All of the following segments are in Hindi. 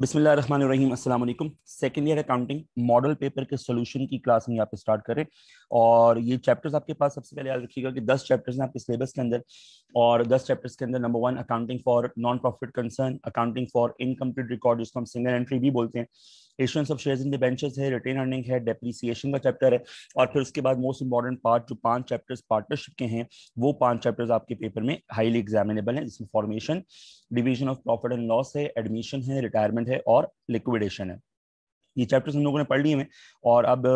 बिसमीम second year accounting model paper के सोल्यूशन की क्लास हम यहाँ पे स्टार्ट करें और ये चैप्टर्स आपके पास सबसे पहले याद रखिएगा कि 10 चैप्टर्स हैं आपके सिलेबस के अंदर और 10 चैप्टर्स के अंदर number one accounting for non profit concern accounting for incomplete record जिसको हम सिंगल एंट्री भी बोलते हैं issuance of shares in debentures है रिटेन अर्निंग है डेप्रिसिएशन का चैप्टर है और फिर उसके बाद मोस्ट इंपॉर्टेंट पार्ट जो पांच चैप्टर्स पार्टनरशिप के हैं वो पांच चैप्टर्स आपके पेपर में हाईली एग्जामिनेबल है जिसमें formation division of profit and loss है एडमिशन है रिटायरमेंट है और लिक्विडेशन है ये चैप्टर्स हम लोगों ने पढ़ लिए हैं और अब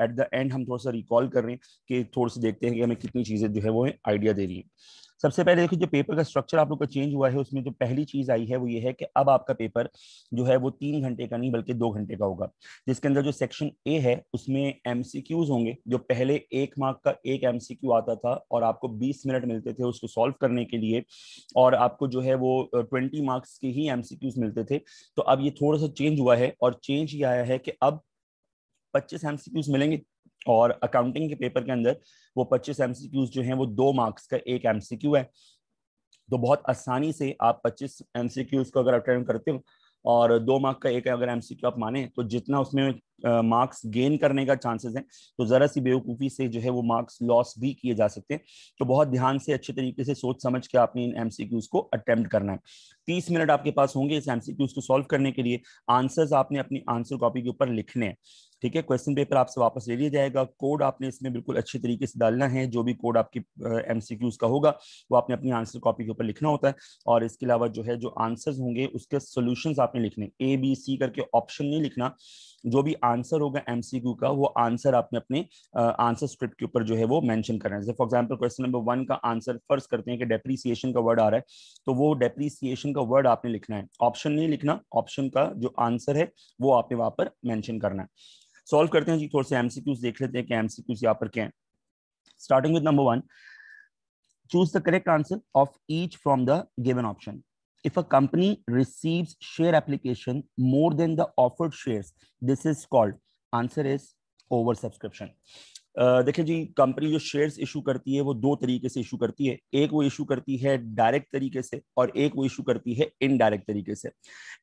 एट द एंड हम थोड़ा सा रिकॉल कर रहे हैं कि थोड़ा सा देखते हैं कि हमें कितनी चीज़ें जो है वो आइडिया दे रही है सबसे पहले देखिए जो पेपर का स्ट्रक्चर आप लोग का चेंज हुआ है उसमें जो पहली चीज आई है वो ये है कि अब आपका पेपर जो है वो तीन घंटे का नहीं बल्कि दो घंटे का होगा जिसके अंदर जो सेक्शन ए है उसमें एमसीक्यूज होंगे जो पहले एक मार्क का एक एमसीक्यू आता था और आपको बीस मिनट मिलते थे उसको सॉल्व करने के लिए और आपको जो है वो ट्वेंटी मार्क्स के ही एमसीक्यूज मिलते थे तो अब ये थोड़ा सा चेंज हुआ है और चेंज ये आया है कि अब पच्चीस एमसीक्यूज मिलेंगे और अकाउंटिंग के पेपर के अंदर वो 25 एमसीक्यूज जो हैं वो दो मार्क्स का एक एमसीक्यू है तो बहुत आसानी से आप 25 एमसीक्यूज को अगर अटेंड करते हो और दो मार्क का एक अगर एमसीक्यू आप माने तो जितना उसमें मार्क्स गेन करने का चांसेस हैं तो ज़रा सी बेवकूफ़ी से जो है वो मार्क्स लॉस भी किए जा सकते हैं तो बहुत ध्यान से अच्छे तरीके से सोच समझ के आपने इन एमसीक्यूज को अटेम्प्ट करना है तीस मिनट आपके पास होंगे इस एमसीक्यूज को सॉल्व करने के लिए आंसर्स आपने अपनी आंसर कॉपी के ऊपर लिखने हैं ठीक है क्वेश्चन पेपर आपसे वापस ले लिया जाएगा कोड आपने इसमें बिल्कुल अच्छे तरीके से डालना है जो भी कोड आपकी एम का होगा वो आपने अपनी आंसर कॉपी के ऊपर लिखना होता है और इसके अलावा जो है जो आंसर्स होंगे उसके सोल्यूशन आपने लिखने ए बी सी करके ऑप्शन नहीं लिखना जो भी आंसर होगा एमसीक्यू का वो आंसर आपने अपने आंसर स्क्रिप्ट के ऊपर जो है वो मैंशन करना है जैसे for example question number one का आंसर फर्स्ट करते हैं कि डेप्रीसिएशन का वर्ड आ रहा है तो वो डेप्रीसिएशन का वर्ड आपने लिखना है ऑप्शन नहीं लिखना ऑप्शन का जो आंसर है वो आपने वहां पर मैंशन करना है सॉल्व करते हैं जी थोड़े से एमसीक्यूज देख लेते हैं कि एमसीक्यूज यहाँ पर क्या है starting with number one choose the correct answer of each from the given option if a company receives share application more than the offered shares this is called answer is over subscription देखिए जी कंपनी जो शेयर्स इशू करती है वो दो तरीके से इशू करती है एक वो इशू करती है डायरेक्ट तरीके से और एक वो इशू करती है इनडायरेक्ट तरीके से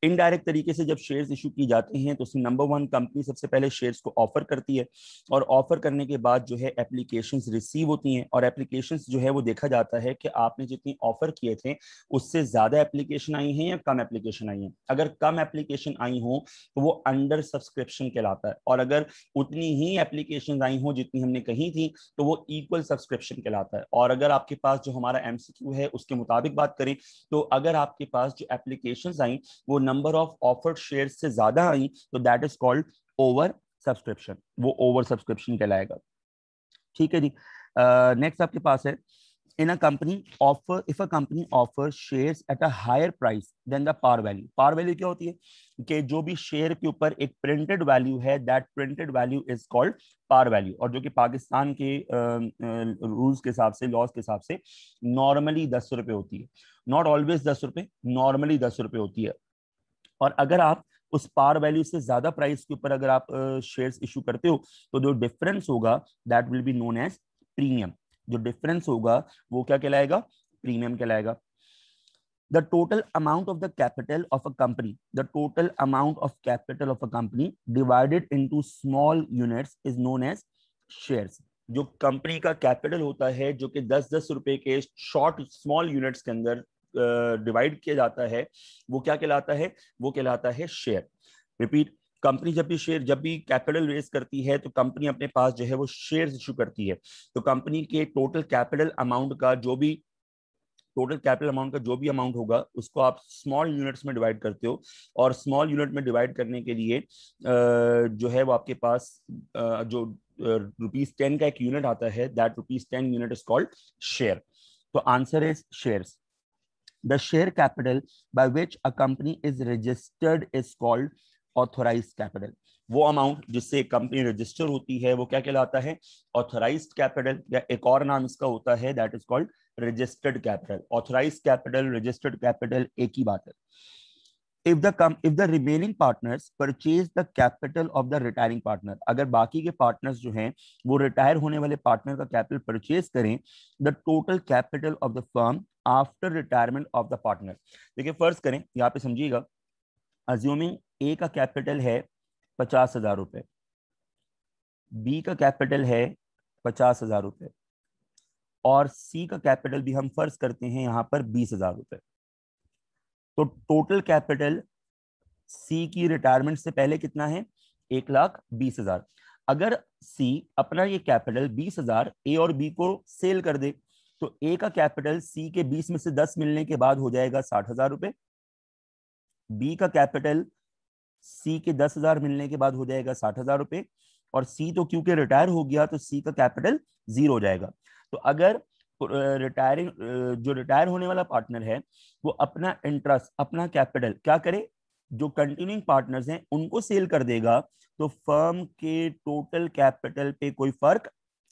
इनडायरेक्ट तरीके से जब शेयर्स इशू की जाते हैं तो उसमें नंबर वन कंपनी सबसे पहले शेयर्स को ऑफर करती है और ऑफर करने के बाद जो है एप्लीकेशन रिसीव होती हैं और एप्लीकेशन जो है वो देखा जाता है कि आपने जितनी ऑफर किए थे उससे ज्यादा एप्लीकेशन आई है या कम एप्लीकेशन आई है अगर कम एप्लीकेशन आई हो तो वो अंडर सब्सक्रिप्शन कहलाता है और अगर उतनी ही एप्लीकेशन आई हो जितनी अभी हमने कही थी तो वो इक्वल सब्सक्रिप्शन कहलाता है और अगर आपके पास जो हमारा एम है उसके मुताबिक बात करें तो अगर आपके पास जो एप्लीकेशन आई वो नंबर ऑफ ऑफर शेयर से ज्यादा आई तो that is called over subscription वो ओवर सब्सक्रिप्शन कहलाएगा ठीक है जी नेक्स्ट uh, आपके पास है in a company offer if a company offers shares at a higher price than the par value par value क्या होती है कि जो भी शेयर के ऊपर एक प्रिंटेड वैल्यू है that printed value is called par value और जो कि पाकिस्तान के रूल्स के हिसाब से लॉज के हिसाब से नॉर्मली दस रुपए होती है नॉट ऑलवेज दस रुपए नॉर्मली दस रुपए होती है और अगर आप उस पार वैल्यू से ज्यादा प्राइस के ऊपर अगर आप शेयर्स इशू करते हो तो जो डिफरेंस होगा that will be known as premium जो डिफरेंस होगा वो क्या कहलाएगा प्रीमियम कहलाएगा the total amount of the capital of a company the total amount of capital of a company divided into small units is known as shares जो कंपनी का कैपिटल होता है जो कि दस दस रुपए के शॉर्ट स्मॉल यूनिट्स के अंदर डिवाइड uh, किया जाता है वो क्या कहलाता है वो कहलाता है शेयर रिपीट कंपनी जब भी शेयर जब भी कैपिटल रेस करती है तो कंपनी अपने पास जो है वो शेयर इशू करती है तो कंपनी के टोटल कैपिटल अमाउंट का जो भी टोटल कैपिटल अमाउंट का जो भी अमाउंट होगा उसको आप स्मॉल यूनिट्स में डिवाइड करते हो और स्मॉल यूनिट में डिवाइड करने के लिए जो है वो आपके पास जो रुपीज टेन का एक यूनिट आता है that rupees ten unit is called share तो answer is share the share capital by which a company is registered is called authorised capital वो अमाउंट जिससे कंपनी रजिस्टर होती है वो क्या कहलाता है ऑथोराइज कैपिटल या एक और नाम इसका होता है that is called registered capital authorised capital registered capital एक ही बात है if the come if the remaining partners purchase the capital of the retiring partner अगर बाकी के पार्टनर जो है वो रिटायर होने वाले पार्टनर का कैपिटल परचेज करें the total capital of the firm after retirement of the partner देखिए फर्ज करें यहाँ पे समझिएगा अज्यूमिंग ए का कैपिटल है पचास हजार रुपये बी का कैपिटल है पचास हजार रुपये और सी का कैपिटल भी हम फर्ज करते हैं यहाँ पर बीस हजार रुपये तो टोटल कैपिटल सी की रिटायरमेंट से पहले कितना है एक लाख बीस हजार अगर सी अपना ये कैपिटल बीस हजार ए और बी को सेल कर दे तो ए का कैपिटल सी के बीस में से दस मिलने के बाद हो जाएगा साठ हजार रुपये बी का कैपिटल सी के दस हजार मिलने के बाद हो जाएगा साठ हजार रुपए और सी तो क्योंकि रिटायर हो गया तो सी का कैपिटल जीरो हो जाएगा तो अगर रिटायरिंग जो रिटायर होने वाला पार्टनर है वो अपना इंटरेस्ट अपना कैपिटल क्या करे जो कंटिन्यूइंग पार्टनर्स हैं उनको सेल कर देगा तो फर्म के टोटल कैपिटल पे कोई फर्क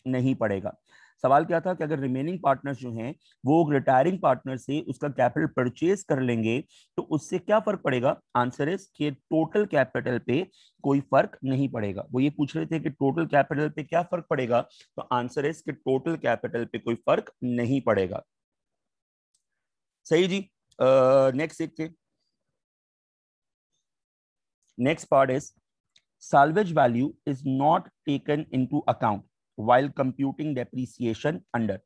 नहीं पड़ेगा सवाल क्या था कि अगर रिमेनिंग पार्टनर्स जो हैं वो रिटायरिंग पार्टनर से उसका कैपिटल परचेज कर लेंगे तो उससे क्या फर्क पड़ेगा आंसर इज कि टोटल कैपिटल पे कोई फर्क नहीं पड़ेगा वो ये पूछ रहे थे कि टोटल कैपिटल पे क्या फर्क पड़ेगा तो आंसर इज कि टोटल कैपिटल पे कोई फर्क नहीं पड़ेगा सही जी नेक्स्ट देखते next part is value is not taken into account while computing depreciation under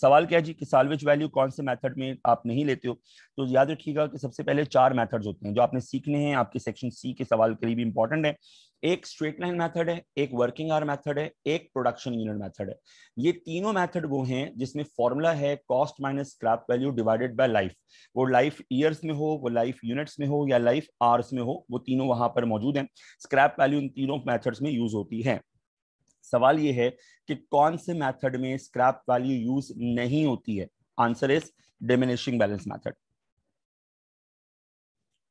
सवाल क्या है जी कि सालवेज वैल्यू कौन से मेथड में आप नहीं लेते हो तो याद रखिएगा कि सबसे पहले चार मेथड्स होते हैं जो आपने सीखने हैं आपके सेक्शन सी के सवाल के लिए भी इंपॉर्टेंट है एक स्ट्रेट लाइन मेथड है एक वर्किंग आर मेथड है एक प्रोडक्शन यूनिट मेथड है ये तीनों मेथड वो हैं जिसमें फॉर्मूला है cost minus scrap value divided by life वो लाइफ ईयर्स में हो वो लाइफ यूनिट्स में हो या लाइफ आर्स में हो वो तीनों वहां पर मौजूद हैं स्क्रैप वैल्यू इन तीनों मैथड्स में यूज होती है सवाल ये है कि कौन से मेथड में स्क्रैप वैल्यू यूज नहीं होती है answer is diminishing balance method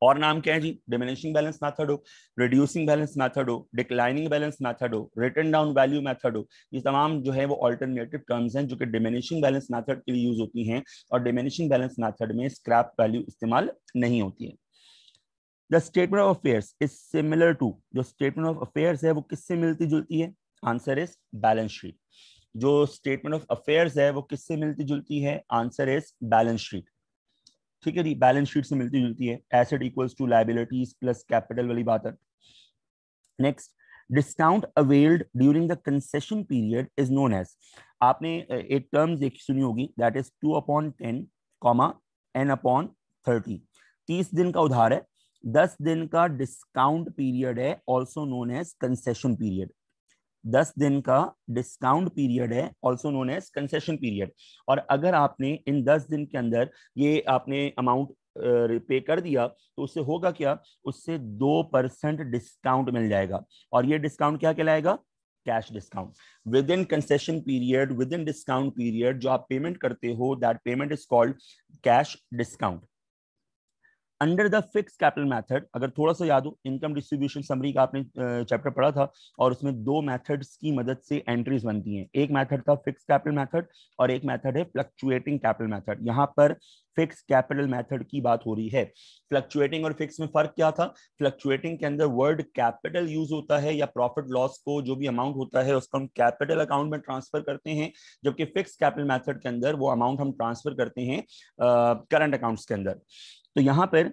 और नाम क्या है जी डिमिनिशिंग बैलेंस मेथड हो रिड्यूसिंग बैलेंस मेथड हो डिक्लाइनिंग बैलेंस मेथड हो रिटर्न डाउन वैल्यू मेथड हो ये तमाम जो है वो अल्टरनेटिव टर्म्स हैं जो कि डिमिनिशिंग बैलेंस मेथड के लिए यूज होती हैं और डिमिनिशिंग बैलेंस मेथड में स्क्रैप वैल्यू इस्तेमाल नहीं होती है the statement of affairs is similar to जो स्टेटमेंट ऑफ अफेयर्स है वो किससे मिलती जुलती है आंसर इज बैलेंस शीट जो स्टेटमेंट ऑफ अफेयर्स है वो किससे मिलती जुलती है आंसर इज बैलेंस शीट ठीक है जी बैलेंस शीट से मिलती जुलती है asset equals to liabilities plus capital वाली बात है next discount availed during the concession period is known as आपने एक टर्म देखी सुनी होगी that is two upon ten comma n upon thirty तीस दिन का उधार है दस दिन का डिस्काउंट पीरियड है also known as concession period दस दिन का डिस्काउंट पीरियड है also known as concession period और अगर आपने इन दस दिन के अंदर ये आपने अमाउंट पे कर दिया तो उससे होगा क्या उससे दो परसेंट डिस्काउंट मिल जाएगा और ये डिस्काउंट क्या कहलाएगा cash discount within concession period within discount period जो आप पेमेंट करते हो that payment is called cash discount under the fixed capital method अगर थोड़ा सा याद हो इनकम डिस्ट्रीब्यूशन समरी का आपने चैप्टर पढ़ा था और उसमें दो मेथड्स की मदद से एंट्रीज बनती हैं एक मैथड था फिक्स कैपिटल मैथड और एक मैथड है फ्लक्चुएटिंग कैपिटल मैथड यहाँ पर फिक्स कैपिटल मैथड की बात हो रही है फ्लक्चुएटिंग और फिक्स में फर्क क्या था फ्लक्चुएटिंग के अंदर वर्ड कैपिटल यूज होता है या प्रॉफिट लॉस को जो भी अमाउंट होता है उसको हम कैपिटल अकाउंट में ट्रांसफर करते हैं जबकि फिक्स कैपिटल मैथड के अंदर वो अमाउंट हम ट्रांसफर करते हैं करंट uh, अकाउंट्स के अंदर तो यहां पर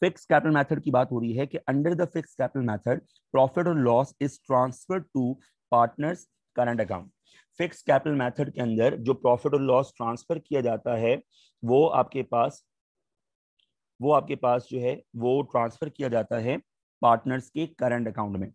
फिक्स कैपिटल मैथड की बात हो रही है कि under the fixed capital method profit और loss is transfer to partners current account fixed capital method के अंदर जो प्रॉफिट और लॉस ट्रांसफर किया जाता है वो आपके पास वो आपके पास जो है वो ट्रांसफर किया जाता है पार्टनर्स के करंट अकाउंट में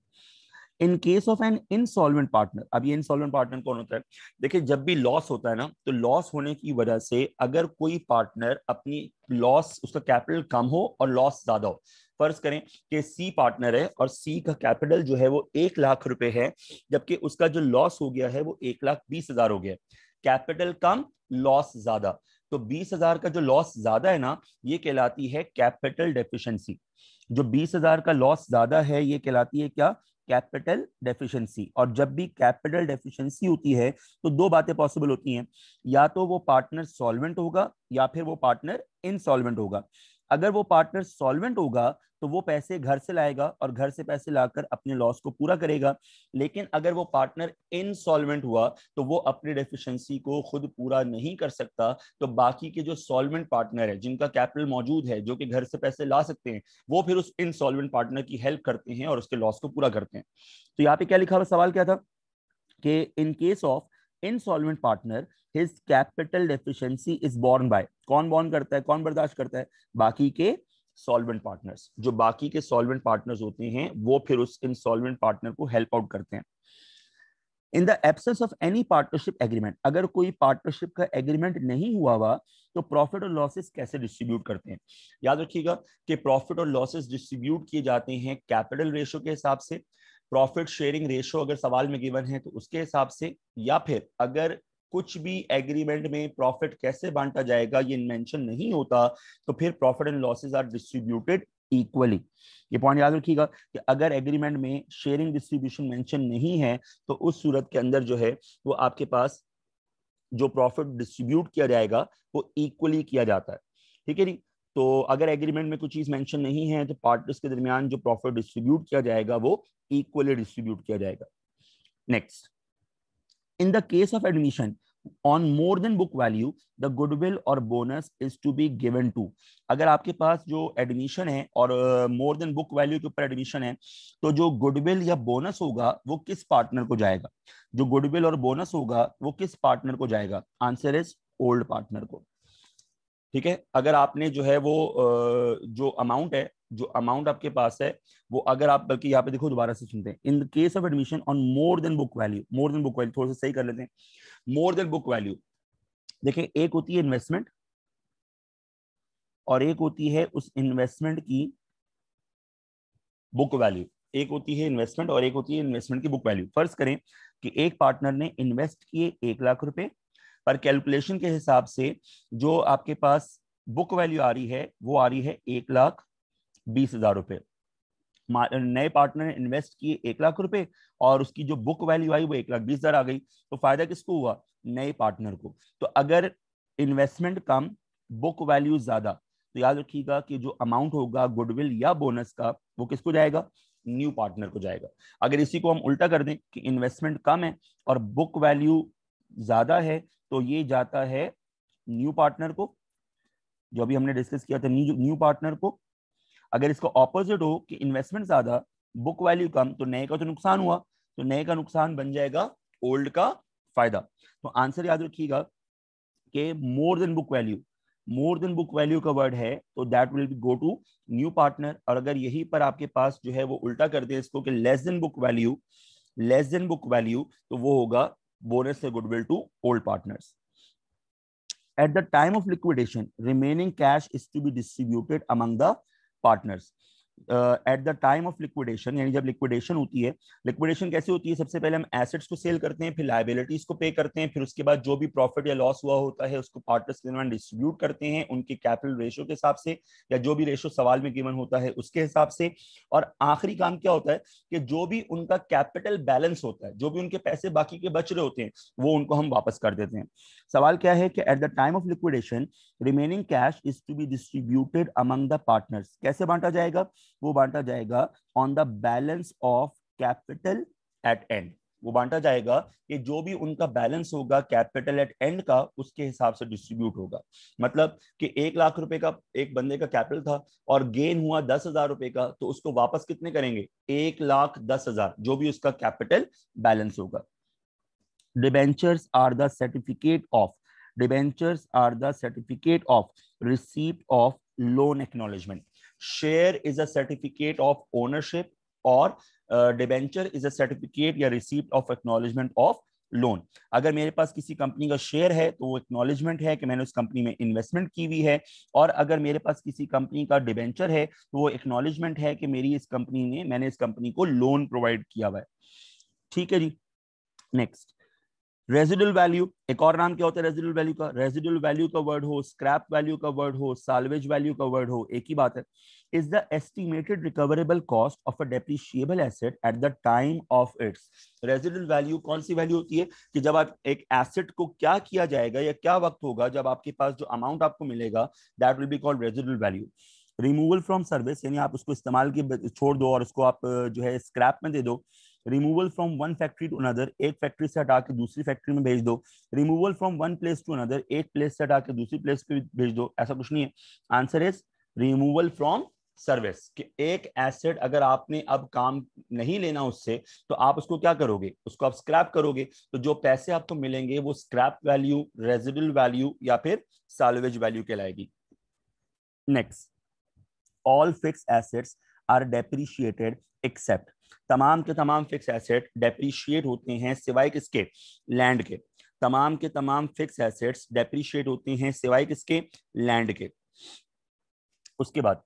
in case of an insolvent partner अब ये इनसॉल्वेंट पार्टनर कौन होता है देखिए जब भी लॉस होता है ना तो लॉस होने की वजह से अगर कोई पार्टनर अपनी लॉस उसका कैपिटल कम हो और लॉस ज्यादा हो फर्ज करें कि सी पार्टनर है और सी का कैपिटल जो है वो एक लाख रुपए है जबकि उसका जो लॉस हो गया है वो एक लाख बीस हजार हो गया कैपिटल कम लॉस ज्यादा तो बीस हजार का जो लॉस ज्यादा है ना ये कहलाती है कैपिटल डेफिशिएंसी जो बीस हजार का लॉस ज्यादा है ये कहलाती है क्या कैपिटल डेफिशिएंसी और जब भी कैपिटल डेफिशिएंसी होती है तो दो बातें पॉसिबल होती हैं या तो वो पार्टनर सॉल्वेंट होगा या फिर वो पार्टनर इनसॉल्वेंट होगा अगर वो पार्टनर सॉल्वेंट होगा तो वो पैसे घर से लाएगा और घर से पैसे लाकर अपने लॉस को पूरा करेगा लेकिन अगर वो पार्टनर इनसॉल्वेंट हुआ तो वो अपनी डेफिशिएंसी को खुद पूरा नहीं कर सकता तो बाकी के जो सॉल्वेंट पार्टनर है जिनका कैपिटल मौजूद है जो कि घर से पैसे ला सकते हैं वो फिर उस इनसॉल्वेंट पार्टनर की हेल्प करते हैं और उसके लॉस को पूरा करते हैं तो यहाँ पे क्या लिखा हुआ सवाल क्या था कि in case of insolvent partner his capital deficiency is borne by कौन बॉर्न करता है कौन बर्दाश्त करता है बाकी के सॉल्वेंट पार्टनर्स जो बाकी के सॉल्वेंट पार्टनर्स होते हैं वो फिर उस इनसॉल्वेंट पार्टनर को हेल्प आउट करते हैं in the absence of any partnership agreement अगर कोई पार्टनरशिप का एग्रीमेंट नहीं हुआ हुआ तो प्रॉफिट और लॉसेस कैसे डिस्ट्रीब्यूट करते हैं याद रखिएगा कि प्रॉफिट और लॉसेस डिस्ट्रीब्यूट किए जाते हैं कैपिटल रेशियो के हिसाब से प्रॉफिट शेयरिंग रेशो अगर सवाल में गिवन है तो उसके हिसाब से या फिर अगर कुछ भी एग्रीमेंट में प्रॉफिट कैसे बांटा जाएगा ये मेंशन नहीं होता तो फिर profit and losses are distributed equally ये पॉइंट याद रखिएगा कि अगर एग्रीमेंट में शेयरिंग डिस्ट्रीब्यूशन मेंशन नहीं है तो उस सूरत के अंदर जो है वो आपके पास जो प्रॉफिट डिस्ट्रीब्यूट किया जाएगा वो इक्वली किया जाता है ठीक है जी तो अगर एग्रीमेंट में कुछ चीज मेंशन नहीं है तो पार्टनर्स के दरमियान जो प्रॉफिट डिस्ट्रीब्यूट किया जाएगा वो इक्वली डिस्ट्रीब्यूट किया जाएगा next in the case of admission on more than book value the goodwill और bonus is to be given to अगर आपके पास जो एडमिशन है और मोर देन बुक वैल्यू के ऊपर एडमिशन है तो जो गुडविल या बोनस होगा वो किस पार्टनर को जाएगा जो गुडविल और बोनस होगा वो किस पार्टनर को जाएगा आंसर इज ओल्ड पार्टनर को ठीक है अगर आपने जो है वो uh, जो अमाउंट है जो अमाउंट आपके पास है वो अगर आप बल्कि यहाँ पे देखो दोबारा से सुनते हैं in the case of admission on more than book value more than book value थोड़ा सा सही कर लेते हैं मोर देन बुक वैल्यू देखिए एक होती है इन्वेस्टमेंट और एक होती है उस इन्वेस्टमेंट की बुक वैल्यू एक होती है इन्वेस्टमेंट और एक होती है इन्वेस्टमेंट की बुक वैल्यू फर्ज करें कि एक पार्टनर ने इन्वेस्ट किए एक लाख रुपए पर कैलकुलेशन के हिसाब से जो आपके पास बुक वैल्यू आ रही है वो आ रही है एक लाख बीस हजार रुपए नए पार्टनर ने इन्वेस्ट किए एक लाख रुपए और उसकी जो बुक वैल्यू आई वो एक लाख बीस हजार आ गई तो फायदा किसको हुआ नए पार्टनर को तो अगर इन्वेस्टमेंट कम बुक वैल्यू ज्यादा तो याद रखिएगा कि जो अमाउंट होगा गुडविल या बोनस का वो किसको जाएगा न्यू पार्टनर को जाएगा अगर इसी को हम उल्टा कर दें कि इन्वेस्टमेंट कम है और बुक वैल्यू ज्यादा है तो ये जाता है न्यू पार्टनर को जो अभी हमने डिस्कस किया था न्यू न्यू पार्टनर को अगर इसका ऑपोजिट हो कि इन्वेस्टमेंट ज्यादा बुक वैल्यू कम तो नए का तो नुकसान हुआ तो नए का नुकसान बन जाएगा ओल्ड का फायदा तो आंसर याद रखिएगा कि more than book value more than book value का वर्ड है तो that will go to new partner और अगर यही पर आपके पास जो है वो उल्टा कर दे इसको कि less than book value less than book value तो वो होगा बोनस से goodwill to old partners at the time of liquidation remaining cash is to be distributed among the partners. At the time of liquidation यानी जब लिक्विडेशन होती है लिक्विडेशन कैसे होती है सबसे पहले हम एसेट्स को सेल करते हैं फिर लाइबिलिटीज को पे करते हैं फिर उसके बाद जो भी प्रॉफिट या लॉस हुआ होता है उसको पार्टनर्स के डिस्ट्रीब्यूट करते हैं उनके कैपिटल रेशियो के हिसाब से या जो भी रेशियो सवाल में गिवन होता है उसके हिसाब से और आखिरी काम क्या होता है कि जो भी उनका कैपिटल बैलेंस होता है जो भी उनके पैसे बाकी के बच रहे होते हैं वो उनको हम वापस कर देते हैं सवाल क्या है कि at the time of liquidation remaining cash is to be distributed among the partners कैसे बांटा जाएगा वो बांटा जाएगा on the balance of capital at end वो बांटा जाएगा कि जो भी उनका बैलेंस होगा कैपिटल एट एंड का उसके हिसाब से डिस्ट्रीब्यूट होगा मतलब कि एक लाख रुपए का एक बंदे का कैपिटल था और गेन हुआ दस हजार रुपए का तो उसको वापस कितने करेंगे एक लाख दस हजार जो भी उसका कैपिटल बैलेंस होगा debentures are the certificate of debentures are the certificate of receipt of loan acknowledgement share is a certificate of ownership और डिबेंचर इज अ सर्टिफिकेट या receipt of acknowledgement of loan अगर मेरे पास किसी कंपनी का शेयर है तो वो एक्नोलेजमेंट है कि मैंने उस कंपनी में इन्वेस्टमेंट की हुई है और अगर मेरे पास किसी कंपनी का डिबेंचर है तो वो एक्नोलेजमेंट है कि मेरी इस कंपनी ने मैंने इस कंपनी को लोन प्रोवाइड किया हुआ है ठीक है जी नेक्स्ट रेजिडल वैल्यू एक और नाम क्या होता है रेजिडल वैल्यू का रेजिडल वैल्यू का वर्ड हो स्क्रैप वैल्यू का वर्ड हो साल्वेज वैल्यू का वर्ड हो एक ही बात है is the estimated recoverable cost of a depreciable asset at the time of its residual value कौन सी वैल्यू होती है कि जब आप एक एसेट को क्या किया जाएगा या क्या वक्त होगा जब आपके पास जो अमाउंट आपको मिलेगा that will be called residual value removal from service यानी आप उसको इस्तेमाल के छोड़ दो और उसको आप जो है स्क्रैप में दे दो removal from one factory to another एक फैक्ट्री से हटा के दूसरी फैक्ट्री में भेज दो removal from one place to another एक प्लेस से हटा के दूसरी प्लेस पे भेज दो ऐसा कुछ नहीं है answer is removal from service कि एक एसेट अगर आपने अब काम नहीं लेना उससे तो आप उसको क्या करोगे उसको आप स्क्रैप करोगे तो जो पैसे आपको मिलेंगे वो स्क्रैप वैल्यू रेजिडल वैल्यू या फिर सालोवेज वैल्यू कहलाएगी next all fixed assets are depreciated except तमाम के तमाम फिक्स एसेट डेप्रीशिएट होते हैं सिवाय किसके लैंड के तमाम के तमाम फिक्स एसेट्स डेप्रीशिएट होते हैं सिवाय किसके लैंड के उसके बाद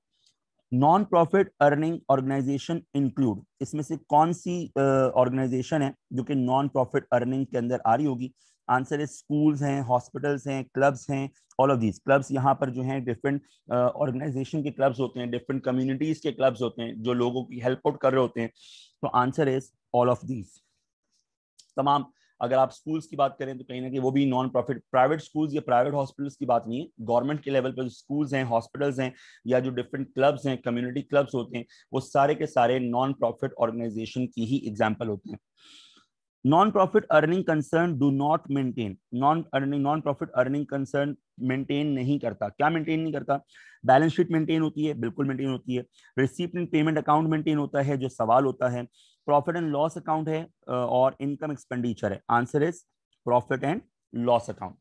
non profit earning organisation include इसमें से कौन सी ऑर्गेनाइजेशन uh, है जो कि नॉन प्रॉफिट अर्निंग के अंदर आ रही होगी आंसर इज स्कूल्स हैं हॉस्पिटल्स हैं क्लब्स हैं ऑल ऑफ दीज क्लब्स यहाँ पर जो हैं डिफरेंट ऑर्गेनाइजेशन uh, के क्लब्स होते हैं डिफरेंट कम्युनिटीज के क्लब्स होते हैं जो लोगों की हेल्प आउट कर रहे होते हैं तो answer is all of these तमाम अगर आप स्कूल्स की बात करें तो कहीं ना कहीं वो भी नॉन प्रॉफिट प्राइवेट स्कूल्स या प्राइवेट हॉस्पिटल्स की बात नहीं है गवर्नमेंट के लेवल पर जो स्कूल्स हैं हॉस्पिटल्स हैं या जो डिफरेंट क्लब्स हैं कम्युनिटी क्लब्स होते हैं वो सारे के सारे नॉन प्रॉफिट ऑर्गेनाइजेशन की ही एग्जाम्पल होते हैं non profit earning concern do not maintain non earning non profit earning concern maintain नहीं करता क्या मेंटेन नहीं करता बैलेंस शीट मेंटेन होती है बिल्कुल मेंटेन होती है receipt and payment account maintain होता है जो सवाल होता है प्रॉफिट एंड लॉस अकाउंट है और इनकम एक्सपेंडिचर है answer is profit and loss account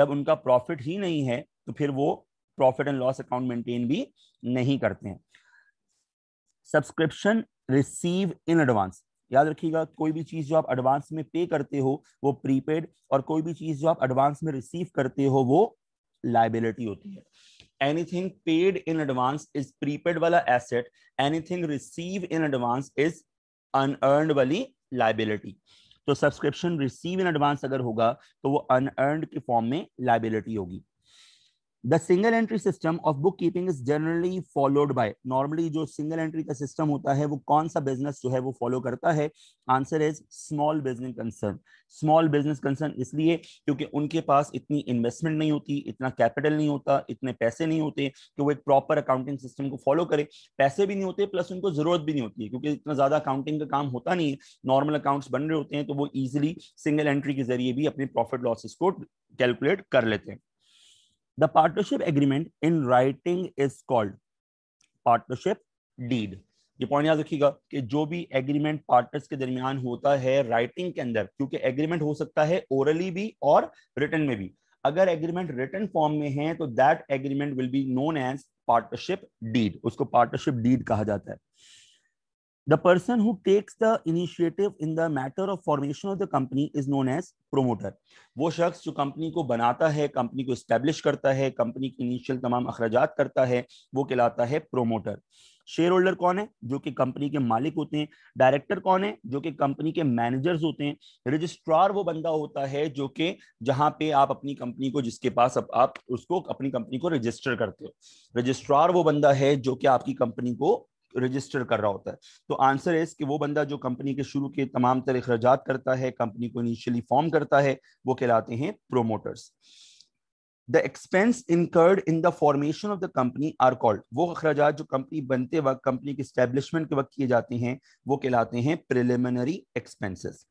जब उनका प्रॉफिट ही नहीं है तो फिर वो profit and loss account maintain भी नहीं करते हैं सब्सक्रिप्शन रिसीव इन एडवांस याद रखिएगा कोई भी चीज़ जो आप एडवांस में पे करते हो वो प्रीपेड और कोई भी चीज़ जो आप एडवांस में रिसीव करते हो वो लाइबिलिटी होती है anything paid in advance is prepaid वाला asset anything receive in advance is unearned वाली लाइबिलिटी तो सब्सक्रिप्शन रिसीव इन एडवांस अगर होगा तो वो अनअर्न के फॉर्म में लाइबिलिटी होगी the single entry system of bookkeeping is generally followed by normally जो सिंगल एंट्री का सिस्टम होता है वो कौन सा बिजनेस जो है वो फॉलो करता है answer is small business concern small business concern इसलिए क्योंकि उनके पास इतनी इन्वेस्टमेंट नहीं होती इतना कैपिटल नहीं होता इतने पैसे नहीं होते कि वो एक प्रॉपर अकाउंटिंग सिस्टम को फॉलो करे पैसे भी नहीं होते प्लस उनको जरूरत भी नहीं होती है क्योंकि इतना ज्यादा अकाउंटिंग का काम होता नहीं है नॉर्मल अकाउंट्स बन रहे होते हैं तो वो ईजिली सिंगल एंट्री के जरिए भी अपने प्रॉफिट लॉसेस को कैलकुलेट कर लेते हैं the partnership agreement in writing is called partnership deed ये पॉइंट याद रखिएगा कि जो भी एग्रीमेंट पार्टनर्स के दरमियान होता है राइटिंग के अंदर क्योंकि एग्रीमेंट हो सकता है ओरली भी और रिटर्न में भी अगर एग्रीमेंट रिटर्न फॉर्म में है तो that agreement will be known as partnership deed उसको पार्टनरशिप डीड कहा जाता है The person who takes the initiative in the matter of formation of the company is known as promoter. wo shakhs jo company ko banata hai company ko establish karta hai company के initial tamam akhrajat karta hai wo kehlata hai promoter shareholder कौन है जो कि कंपनी के मालिक होते हैं डायरेक्टर कौन है जो कि कंपनी के मैनेजर्स होते हैं रजिस्ट्रार वो बंदा होता है जो कि जहां पे आप अपनी कंपनी को जिसके पास अब आप उसको अपनी कंपनी को रजिस्टर करते हो रजिस्ट्रार वो बंदा है जो कि आपकी कंपनी को रजिस्टर कर रहा होता है तो आंसर है कि वो बंदा जो कंपनी के शुरू के तमाम तरह अखराज करता है कंपनी को इनिशियली फॉर्म करता है वो कहलाते हैं promoters the expense incurred in the formation of the company are called वो अखराज जो कंपनी बनते वक्त कंपनी के स्टैब्लिशमेंट के वक्त किए जाते हैं वो कहलाते हैं preliminary expenses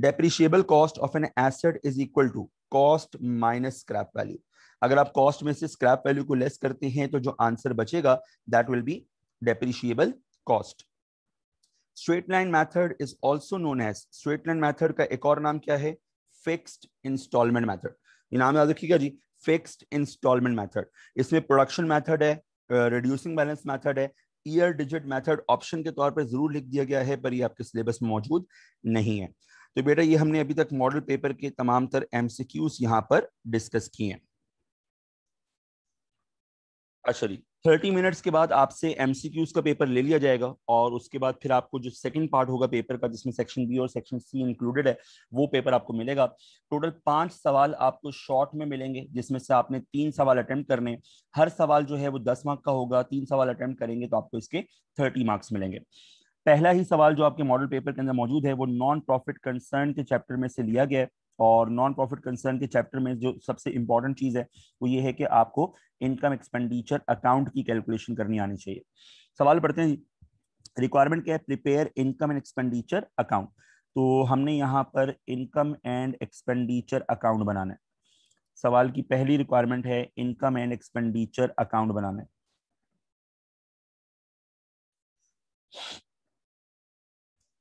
depreciable cost of an asset is equal to cost minus scrap value अगर आप कॉस्ट में से स्क्रैप वैल्यू को लेस करते हैं तो जो आंसर बचेगा that will be depreciable cost. Straight line method is also known as straight line method का एक और नाम क्या है fixed installment method. ये नाम याद रखिएगा जी fixed installment method. इसमें production method है reducing balance method है ईयर डिजिट मेथड ऑप्शन के तौर पर जरूर लिख दिया गया है पर ये आपके सिलेबस में मौजूद नहीं है तो बेटा ये हमने अभी तक मॉडल पेपर के तमाम तर एम सी क्यूज यहाँ पर डिस्कस किए हैं सॉरी अच्छा थर्टी मिनट्स के बाद आपसे एमसीक्यूज का पेपर ले लिया जाएगा और उसके बाद फिर आपको जो सेकंड पार्ट होगा पेपर का जिसमें सेक्शन बी और सेक्शन सी इंक्लूडेड है वो पेपर आपको मिलेगा टोटल पांच सवाल आपको शॉर्ट में मिलेंगे जिसमें से आपने तीन सवाल अटेम्प्ट करने हर सवाल जो है वो दस मार्क का होगा तीन सवाल अटेम्प्ट करेंगे तो आपको इसके थर्टी मार्क्स मिलेंगे पहला ही सवाल जो आपके मॉडल पेपर के अंदर मौजूद है वो नॉन प्रॉफिट कंसर्न के चैप्टर में से लिया गया है और नॉन प्रॉफिट कंसर्न के चैप्टर में जो सबसे इंपॉर्टेंट चीज है वो ये है कि आपको इनकम एक्सपेंडिचर अकाउंट की कैलकुलेशन करनी आनी चाहिए सवाल पढ़ते हैं रिक्वायरमेंट क्या है prepare income and expenditure account तो हमने यहाँ पर इनकम एंड एक्सपेंडिचर अकाउंट बनाना है सवाल की पहली रिक्वायरमेंट है इनकम एंड एक्सपेंडिचर अकाउंट बनाना है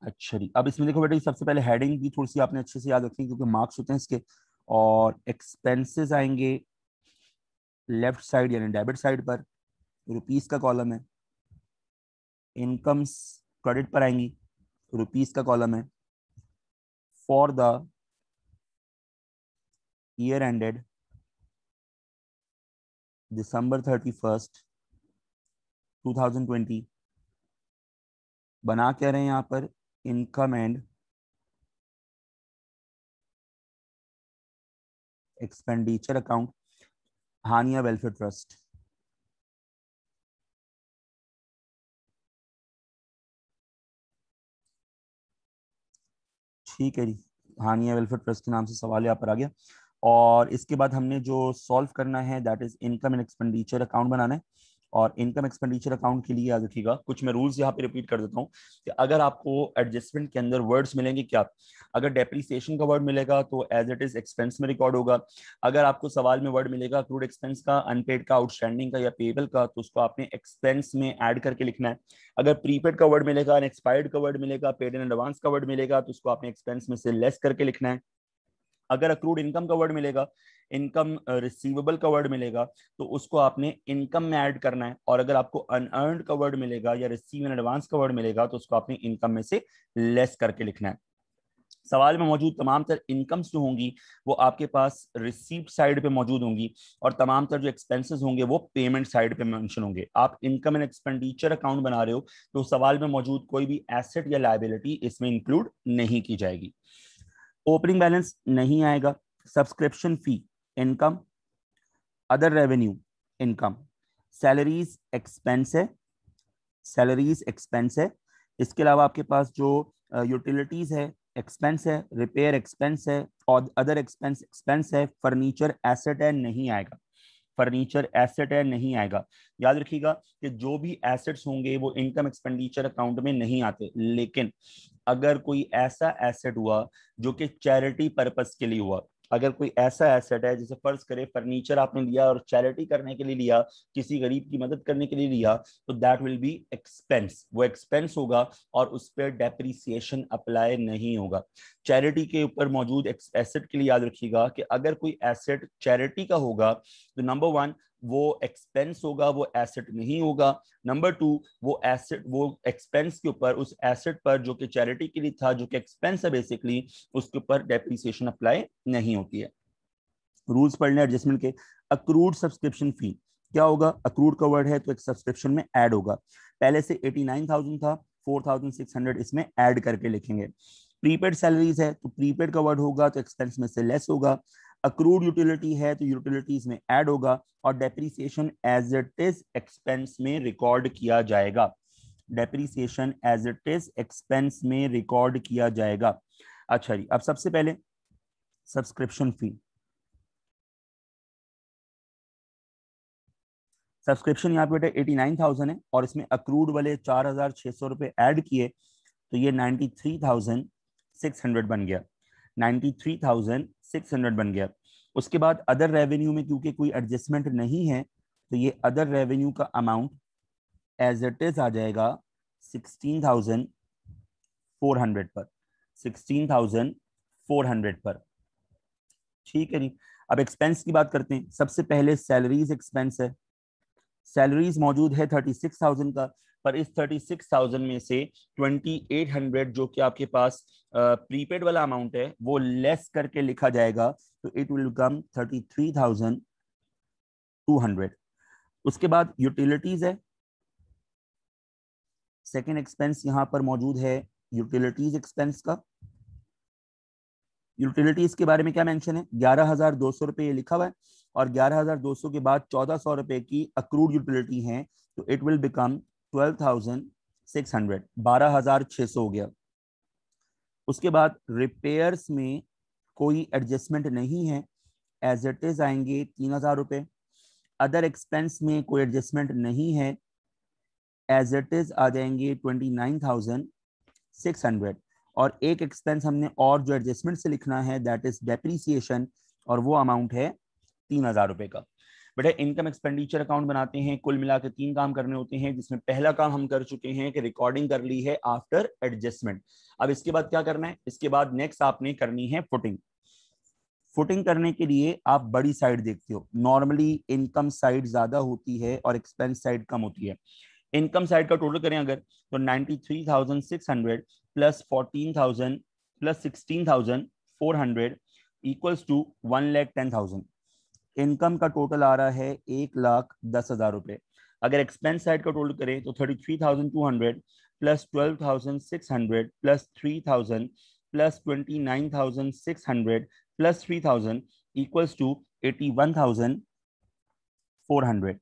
अच्छा जी अब इसमें देखो बेटा सबसे पहले हेडिंग भी थोड़ी सी आपने अच्छे से याद रखनी क्योंकि मार्क्स होते हैं इसके और एक्सपेंसेस आएंगे लेफ्ट साइड यानी डेबिट साइड पर रुपीस का कॉलम है इनकम्स क्रेडिट पर आएंगी रुपीस का कॉलम है for the year ended December thirty first two thousand twenty बना क्या रहे हैं यहां पर income and expenditure account Haniya welfare trust ठीक है जी हानिया वेलफेयर ट्रस्ट के नाम से सवाल यहाँ पर आ गया और इसके बाद हमने जो सॉल्व करना है that is income and expenditure account बनाना है और इनकम एक्सपेंडिचर अकाउंट के लिए याद रखिएगा कुछ मैं रूल्स यहाँ पे रिपीट कर देता हूँ कि अगर आपको एडजस्टमेंट के अंदर वर्ड्स मिलेंगे क्या अगर डेप्रिसिएशन का वर्ड मिलेगा तो एज इट इज एक्सपेंस में रिकॉर्ड होगा अगर आपको सवाल में वर्ड मिलेगा क्रूड एक्सपेंस का अनपेड का आउटस्टैंडिंग का या पेबल का तो उसको आपने एक्सपेंस में एड करके लिखना है अगर प्रीपेड का वर्ड मिलेगा अनएक्सपायर्ड का वर्ड मिलेगा पेड इन एडवांस का वर्ड मिलेगा तो उसको आपने एक्सपेंस में से लेस करके लिखना है अगर अक्रूड इनकम का वर्ड मिलेगा इनकम रिसीवेबल uh, का वर्ड मिलेगा तो उसको आपने इनकम में ऐड करना है और अगर आपको अनअर्न का वर्ड मिलेगा या रिसीव इन एडवांस का वर्ड मिलेगा तो उसको आपने इनकम में से लेस करके लिखना है सवाल में मौजूद तमाम तर इनकम्स जो होंगी वो आपके पास रिसीव साइड पे मौजूद होंगी और तमाम तर जो एक्सपेंसेस होंगे वो पेमेंट साइड पे मेंशन होंगे आप इनकम एंड एक्सपेंडिचर अकाउंट बना रहे हो तो सवाल में मौजूद कोई भी एसेट या लाइबिलिटी इसमें इंक्लूड नहीं की जाएगी ओपनिंग बैलेंस नहीं आएगा subscription fee income other revenue income salaries expense है सैलरीज एक्सपेंस है इसके अलावा आपके पास जो यूटिलिटीज है एक्सपेंस है रिपेयर एक्सपेंस है और अदर एक्सपेंस एक्सपेंस है फर्नीचर एसेट है नहीं आएगा फर्नीचर एसेट है नहीं आएगा याद रखिएगा कि जो भी एसेट्स होंगे वो इनकम एक्सपेंडिचर अकाउंट में नहीं आते लेकिन अगर कोई ऐसा एसेट हुआ जो कि चैरिटी पर्पस के लिए हुआ अगर कोई ऐसा एसेट है जैसे फर्ज करे फर्नीचर आपने लिया और चैरिटी करने के लिए लिया किसी गरीब की मदद करने के लिए लिया तो दैट विल बी एक्सपेंस वो एक्सपेंस होगा और उस पर डेप्रिसिएशन अप्लाई नहीं होगा चैरिटी के ऊपर मौजूद एसेट के लिए याद रखिएगा कि अगर कोई एसेट चैरिटी का होगा तो नंबर वन वो एक्सपेंस होगा वो एसेट नहीं होगा नंबर टू वो एसेट वो एक्सपेंस के ऊपर उस एसेट पर जो कि चैरिटी के लिए था जो कि एक्सपेंस है बेसिकली उसके ऊपर डेप्रिसिएशन अप्लाई नहीं होती है रूल्स पढ़ने एडजस्टमेंट के अक्रूड सब्सक्रिप्शन फी क्या होगा अक्रूड का वर्ड है तो एक सब्सक्रिप्शन में एड होगा पहले से 89,000 था 4,600 इसमें एड करके लिखेंगे प्रीपेड सैलरीज है तो प्रीपेड का वर्ड होगा तो एक्सपेंस में से लेस होगा अक्रूड यूटिलिटी है तो यूटिलिटी इसमें ऐड होगा और depreciation as it is expense में रिकॉर्ड किया जाएगा depreciation as it is expense में रिकॉर्ड किया जाएगा अच्छा जी अब सबसे पहले सब्सक्रिप्शन फी सब्सक्रिप्शन यहाँ पे बेटा एटी नाइन थाउजेंड है और इसमें अक्रूड वाले चार हजार छः सौ रुपये ऐड किए तो ये ninety three thousand six hundred बन गया 93,600 बन गया उसके बाद अदर रेवेन्यू में क्योंकि कोई एडजस्टमेंट नहीं है तो ये अदर रेवेन्यू का अमाउंट एज इट इज आ जाएगा 16,400 पर 16,400 पर ठीक है जी अब एक्सपेंस की बात करते हैं सबसे पहले सैलरीज एक्सपेंस है सैलरीज मौजूद है 36,000 का पर इस 36,000 में से 2800 जो कि आपके पास प्रीपेड वाला अमाउंट है वो लेस करके लिखा जाएगा तो इट विल बिकम 33,200 उसके बाद यूटिलिटीज है सेकेंड एक्सपेंस यहां पर मौजूद है यूटिलिटीज एक्सपेंस का यूटिलिटीज के बारे में क्या मेंशन है ग्यारह हजार दो सौ रुपए लिखा हुआ है और ग्यारह हजार दो सौ के बाद चौदह सौ रुपए की अक्रूड यूटिलिटी है तो it will become twelve thousand six hundred बारह हजार छः सौ हो गया उसके बाद रिपेयर्स में कोई एडजस्टमेंट नहीं है एज इट इज आएंगे तीन हजार रुपये अदर एक्सपेंस में कोई एडजस्टमेंट नहीं है एज इट इज आ जाएंगे twenty nine thousand six hundred और एक एक्सपेंस हमने और जो एडजस्टमेंट से लिखना है दैट इज डेप्रीसिएशन और वो अमाउंट है तीन हजार रुपये का बेटा इनकम एक्सपेंडिचर अकाउंट बनाते हैं कुल मिला के तीन काम करने होते हैं जिसमें पहला काम हम कर चुके हैं कि रिकॉर्डिंग कर ली है आफ्टर एडजस्टमेंट अब इसके बाद क्या करना है इसके बाद नेक्स्ट आपने करनी है फुटिंग फुटिंग करने के लिए आप बड़ी साइड देखते हो नॉर्मली इनकम साइड ज्यादा होती है और एक्सपेंस साइड कम होती है इनकम साइड का टोटल करें अगर तो 93,600 plus 14,000 plus 16,400 equals to one lakh ten thousand income का टोटल आ रहा है एक लाख दस हजार रुपए अगर एक्सपेंस साइड का टोटल करें तो thirty three thousand two hundred plus twelve thousand six hundred plus three thousand plus twenty nine thousand six hundred plus three thousand equals to eighty one thousand four hundred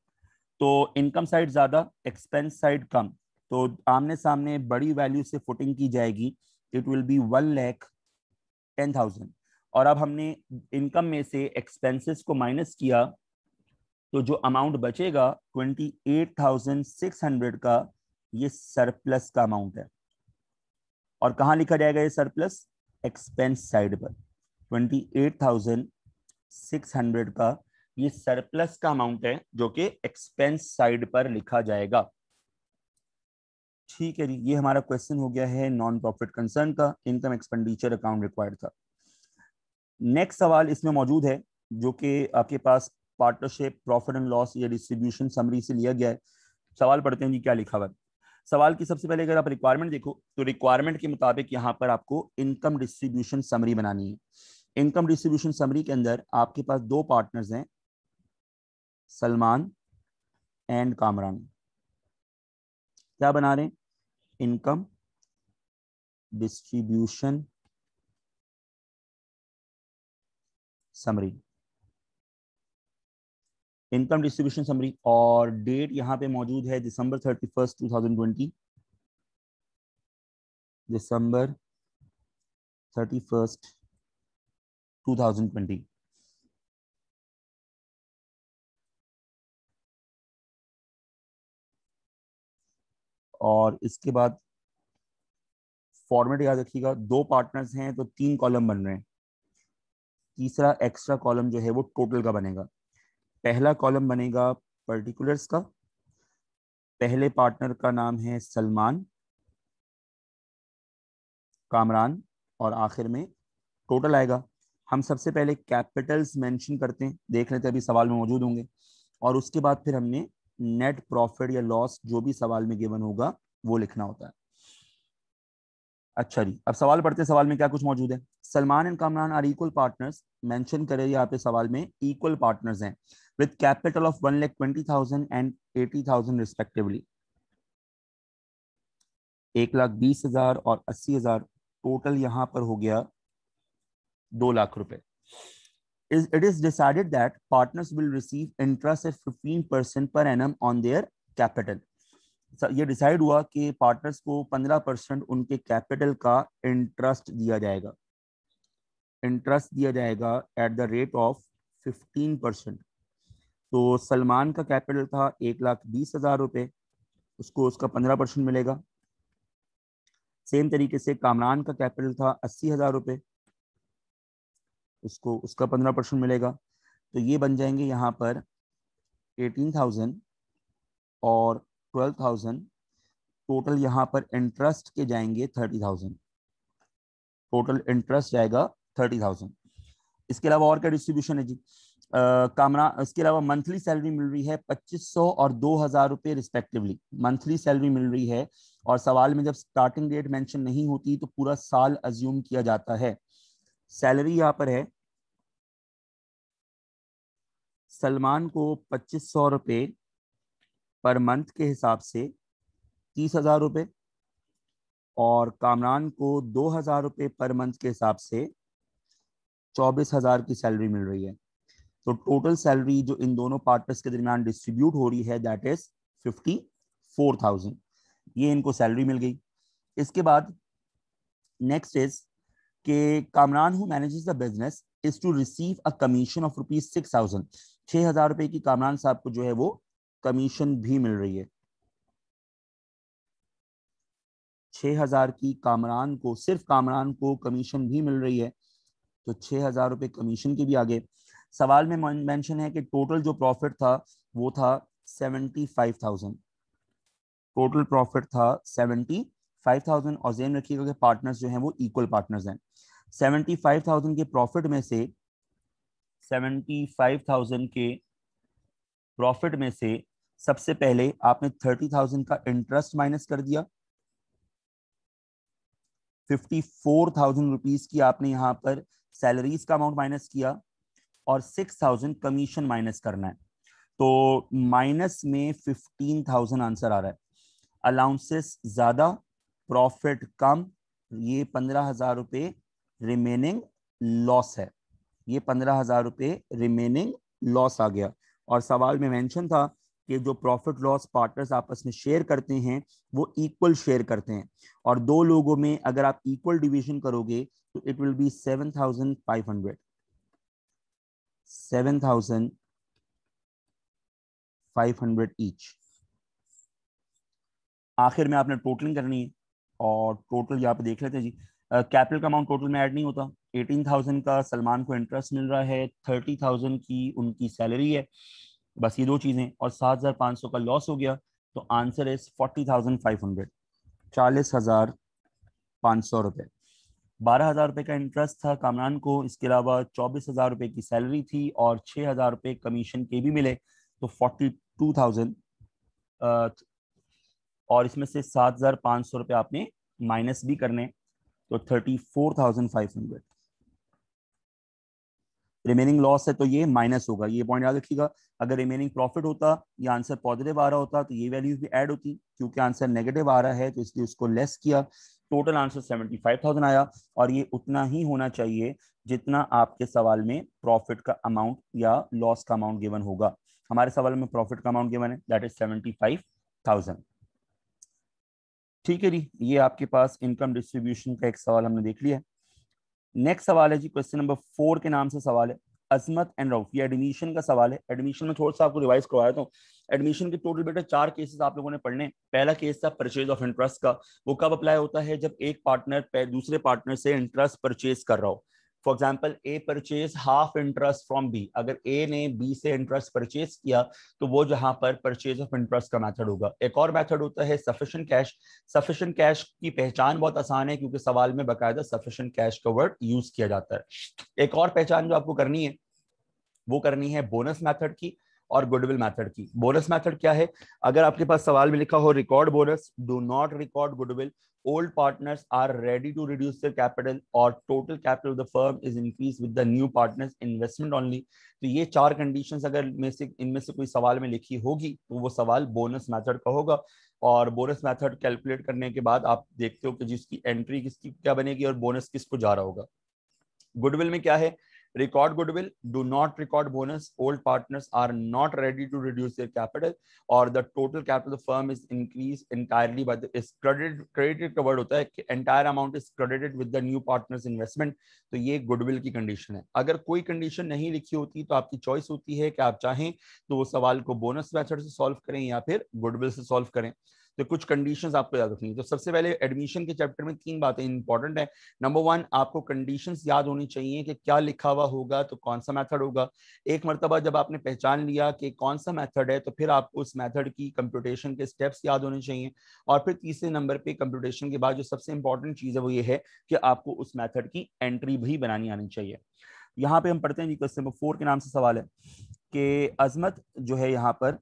तो इनकम साइड ज़्यादा एक्सपेंस साइड कम तो आमने सामने बड़ी वैल्यू से फुटिंग की जाएगी it will be one lakh ten thousand और अब हमने इनकम में से एक्सपेंसेस को माइनस किया तो जो अमाउंट बचेगा twenty eight thousand six hundred का ये सरप्लस का अमाउंट है और कहा लिखा जाएगा ये सरप्लस एक्सपेंस साइड पर twenty eight thousand six hundred का ये सरप्लस का अमाउंट है जो कि एक्सपेंस साइड पर लिखा जाएगा ठीक है जी ये हमारा क्वेश्चन हो गया है नॉन प्रॉफिट कंसर्न का इनकम एक्सपेंडिचर अकाउंट रिक्वायर्ड था नेक्स्ट सवाल इसमें मौजूद है जो कि आपके पास पार्टनरशिप प्रॉफिट एंड लॉस या डिस्ट्रीब्यूशन समरी से लिया गया है सवाल पढ़ते हैं जी क्या लिखा हुआ है सवाल की सबसे पहले अगर आप रिक्वायरमेंट देखो तो रिक्वायरमेंट के मुताबिक यहाँ पर आपको इनकम डिस्ट्रीब्यूशन समरी बनानी है इनकम डिस्ट्रीब्यूशन समरी के अंदर आपके पास दो पार्टनर्स हैं सलमान एंड कामरान क्या बना रहे हैं income distribution summary income distribution summary और डेट यहां पे मौजूद है December thirty first two thousand twenty December thirty first two thousand twenty और इसके बाद फॉर्मेट याद रखिएगा दो पार्टनर्स हैं तो तीन कॉलम बन रहे हैं तीसरा एक्स्ट्रा कॉलम जो है वो टोटल का बनेगा पहला कॉलम बनेगा पर्टिकुलर्स का पहले पार्टनर का नाम है सलमान कामरान और आखिर में टोटल आएगा हम सबसे पहले कैपिटल्स मेंशन करते हैं देख लेते अभी सवाल में मौजूद होंगे और उसके बाद फिर हमने नेट प्रॉफिट या लॉस जो भी सवाल में गिवन होगा वो लिखना होता है अच्छा जी अब सवाल पढ़ते सवाल में क्या कुछ मौजूद है Salman and Kamran are equal partners mention करें यहाँ पे सवाल में इक्वल पार्टनर्स हैं with capital of one lakh twenty thousand and eighty thousand respectively एक लाख बीस हजार और अस्सी हजार टोटल यहां पर हो गया दो लाख रुपए it is decided that partners will receive interest interest fifteen percent पर annum ऑन देयर कैपिटल ये डिसाइड हुआ कि पार्टनर्स को 15 परसेंट उनके कैपिटल का इंटरेस्ट दिया जाएगा इंटरेस्ट दिया जाएगा at the rate of 15 percent तो सलमान का कैपिटल था एक लाख बीस हज़ार रुपये उसको उसका पंद्रह परसेंट मिलेगा सेम तरीके से कामरान का कैपिटल था अस्सी हज़ार रुपये उसको उसका पंद्रह परसेंट मिलेगा तो ये बन जाएंगे यहाँ पर एटीन थाउजेंड और ट्वेल्व थाउजेंड टोटल यहाँ पर इंटरेस्ट के जाएंगे थर्टी थाउजेंड टोटल इंटरेस्ट जाएगा थर्टी थाउजेंड इसके अलावा और क्या डिस्ट्रीब्यूशन है जी कामरा इसके अलावा मंथली सैलरी मिल रही है पच्चीस सौ और दो हजार रुपए रिस्पेक्टिवली मंथली सैलरी मिल रही है और सवाल में जब स्टार्टिंग डेट मेंशन नहीं होती तो पूरा साल अज्यूम किया जाता है सैलरी यहाँ पर है सलमान को पच्चीस सौ रुपये पर मंथ के हिसाब से तीस हज़ार रुपये और कामरान को दो हज़ार रुपये पर मंथ के हिसाब से चौबीस हज़ार की सैलरी मिल रही है तो टोटल सैलरी जो इन दोनों पार्टनर्स के दरमियान डिस्ट्रीब्यूट हो रही है that is fifty four thousand ये इनको सैलरी मिल गई इसके बाद नेक्स्ट इज के Kamran who manages the business is to receive a commission of rupees six thousand छः हज़ार रुपये की कामरान साहब को जो है वो कमीशन भी मिल रही है छ हजार की कामरान को सिर्फ कामरान को कमीशन भी मिल रही है तो छ हजार रुपये कमीशन के भी आगे सवाल में मेंशन है कि टोटल जो प्रॉफिट था वो था seventy five thousand total profit था सेवेंटी फाइव थाउजेंड और जेन रखिएगा कि पार्टनर्स जो हैं वो इक्वल पार्टनर्स हैं सेवेंटी फाइव थाउजेंड के प्रॉफिट में से सेवेंटी फाइव थाउजेंड के प्रॉफिट में से सबसे पहले आपने थर्टी थाउजेंड का इंटरेस्ट माइनस कर दिया फिफ्टी फोर थाउजेंड रुपीज की आपने यहां पर सैलरीज का अमाउंट माइनस किया और सिक्स थाउजेंड कमीशन माइनस करना है तो माइनस में फिफ्टीन थाउजेंड आंसर आ रहा है अलाउंसेस ज्यादा प्रॉफिट कम ये पंद्रह हजार रुपये रिमेनिंग लॉस है ये पंद्रह हजार रुपये रिमेनिंग लॉस आ गया और सवाल में मेंशन था कि जो प्रॉफिट लॉस पार्टनर्स आपस में शेयर करते हैं वो इक्वल शेयर करते हैं और दो लोगों में अगर आप इक्वल डिवीजन करोगे तो it will be seven thousand five hundred seven thousand five hundred each आखिर में आपने टोटलिंग करनी है और टोटल यहाँ पे देख लेते हैं जी कैपिटल का अमाउंट टोटल में ऐड नहीं होता एटीन थाउजेंड का सलमान को इंटरेस्ट मिल रहा है थर्टी थाउजेंड की उनकी सैलरी है बस ये दो चीज़ें और सात हज़ार पाँच सौ का लॉस हो गया तो answer is forty thousand five hundred चालीस हज़ार पाँच सौ रुपए बारह हज़ार रुपए का इंटरेस्ट था कामरान को इसके अलावा चौबीस हज़ार रुपए की सैलरी थी और छह हज़ार रुपए कमीशन के भी मिले तो फोर्टी टू थाउजेंड और इसमें से सात हज़ार पाँच सौ रुपए आपने माइनस भी करने तो thirty four thousand five hundred remaining loss है तो ये माइनस होगा ये पॉइंट याद रखिएगा अगर रिमेनिंग प्रॉफिट होता ये आंसर पॉजिटिव आ रहा होता तो ये वैल्यूज भी ऐड होती क्योंकि आंसर नेगेटिव आ रहा है तो इसलिए उसको लेस किया total answer seventy five thousand आया और ये उतना ही होना चाहिए जितना आपके सवाल में प्रॉफिट का अमाउंट या लॉस का अमाउंट गिवन होगा हमारे सवाल में प्रॉफिट का अमाउंट गिवन है that is seventy five thousand ठीक है जी ये आपके पास इनकम डिस्ट्रीब्यूशन का एक सवाल हमने देख लिया है नेक्स्ट सवाल है जी क्वेश्चन नंबर फोर के नाम से सवाल है अजमत एंड राउफ ये एडमिशन का सवाल है एडमिशन में थोड़ा सा आपको रिवाइज करवा देता हूँ एडमिशन के टोटल बेटा चार केसेस आप लोगों ने पढ़ने पहला केस था परचेज ऑफ इंटरेस्ट का वो कब अप्लाई होता है जब एक पार्टनर दूसरे पार्टनर से इंटरेस्ट परचेज कर रहा हो for example A purchase half interest from B अगर ए ने बी से इंटरेस्ट परचेज किया तो वो जहां पर परचेज ऑफ इंटरेस्ट का मैथड होगा एक और मैथड होता है सफिशियंट कैश सफिशियंट कैश की पहचान बहुत आसान है क्योंकि सवाल में बकायदा सफिशियंट कैश का वर्ड यूज किया जाता है एक और पहचान जो आपको करनी है वो करनी है बोनस मैथड की और गुडविल मेथड की बोनस मेथड क्या है अगर आपके पास सवाल में लिखा हो record bonus do not record goodwill old partners are ready to reduce their capital or total capital of the firm is increased with the new partners investment only तो ये चार कंडीशन अगर में से इनमें से कोई सवाल में लिखी होगी तो वो सवाल बोनस मैथड का होगा और बोनस मैथड कैलकुलेट करने के बाद आप देखते हो कि जिसकी एंट्री किसकी क्या बनेगी और बोनस किसको जा रहा होगा गुडविल में क्या है record goodwill do not record bonus old partners are not ready to reduce their capital or the total capital of the firm is increased entirely by the is credited credited covered hota hai entire amount is credited with the new partners investment तो ये goodwill की condition है अगर कोई condition नहीं लिखी होती तो आपकी choice होती है कि आप चाहें तो वो सवाल को bonus method से solve करें या फिर goodwill से solve करें तो कुछ कंडीशन आपको याद रखनी है तो सबसे पहले एडमिशन के चैप्टर में तीन बातें इंपॉर्टेंट है नंबर वन आपको कंडीशन याद होनी चाहिए कि क्या लिखा हुआ होगा तो कौन सा मैथड होगा एक मरतबा जब आपने पहचान लिया कि कौन सा मैथड है तो फिर आपको उस मैथड की कंप्यूटेशन के स्टेप्स याद होने चाहिए और फिर तीसरे नंबर पर कंप्यूटेशन के बाद जो सबसे इंपॉर्टेंट चीज़ है वो ये है कि आपको उस मैथड की एंट्री भी बनानी आनी चाहिए यहाँ पे हम पढ़ते हैं जी क्वेश्चन नंबर फोर के नाम से सवाल है कि अजमत जो है यहाँ पर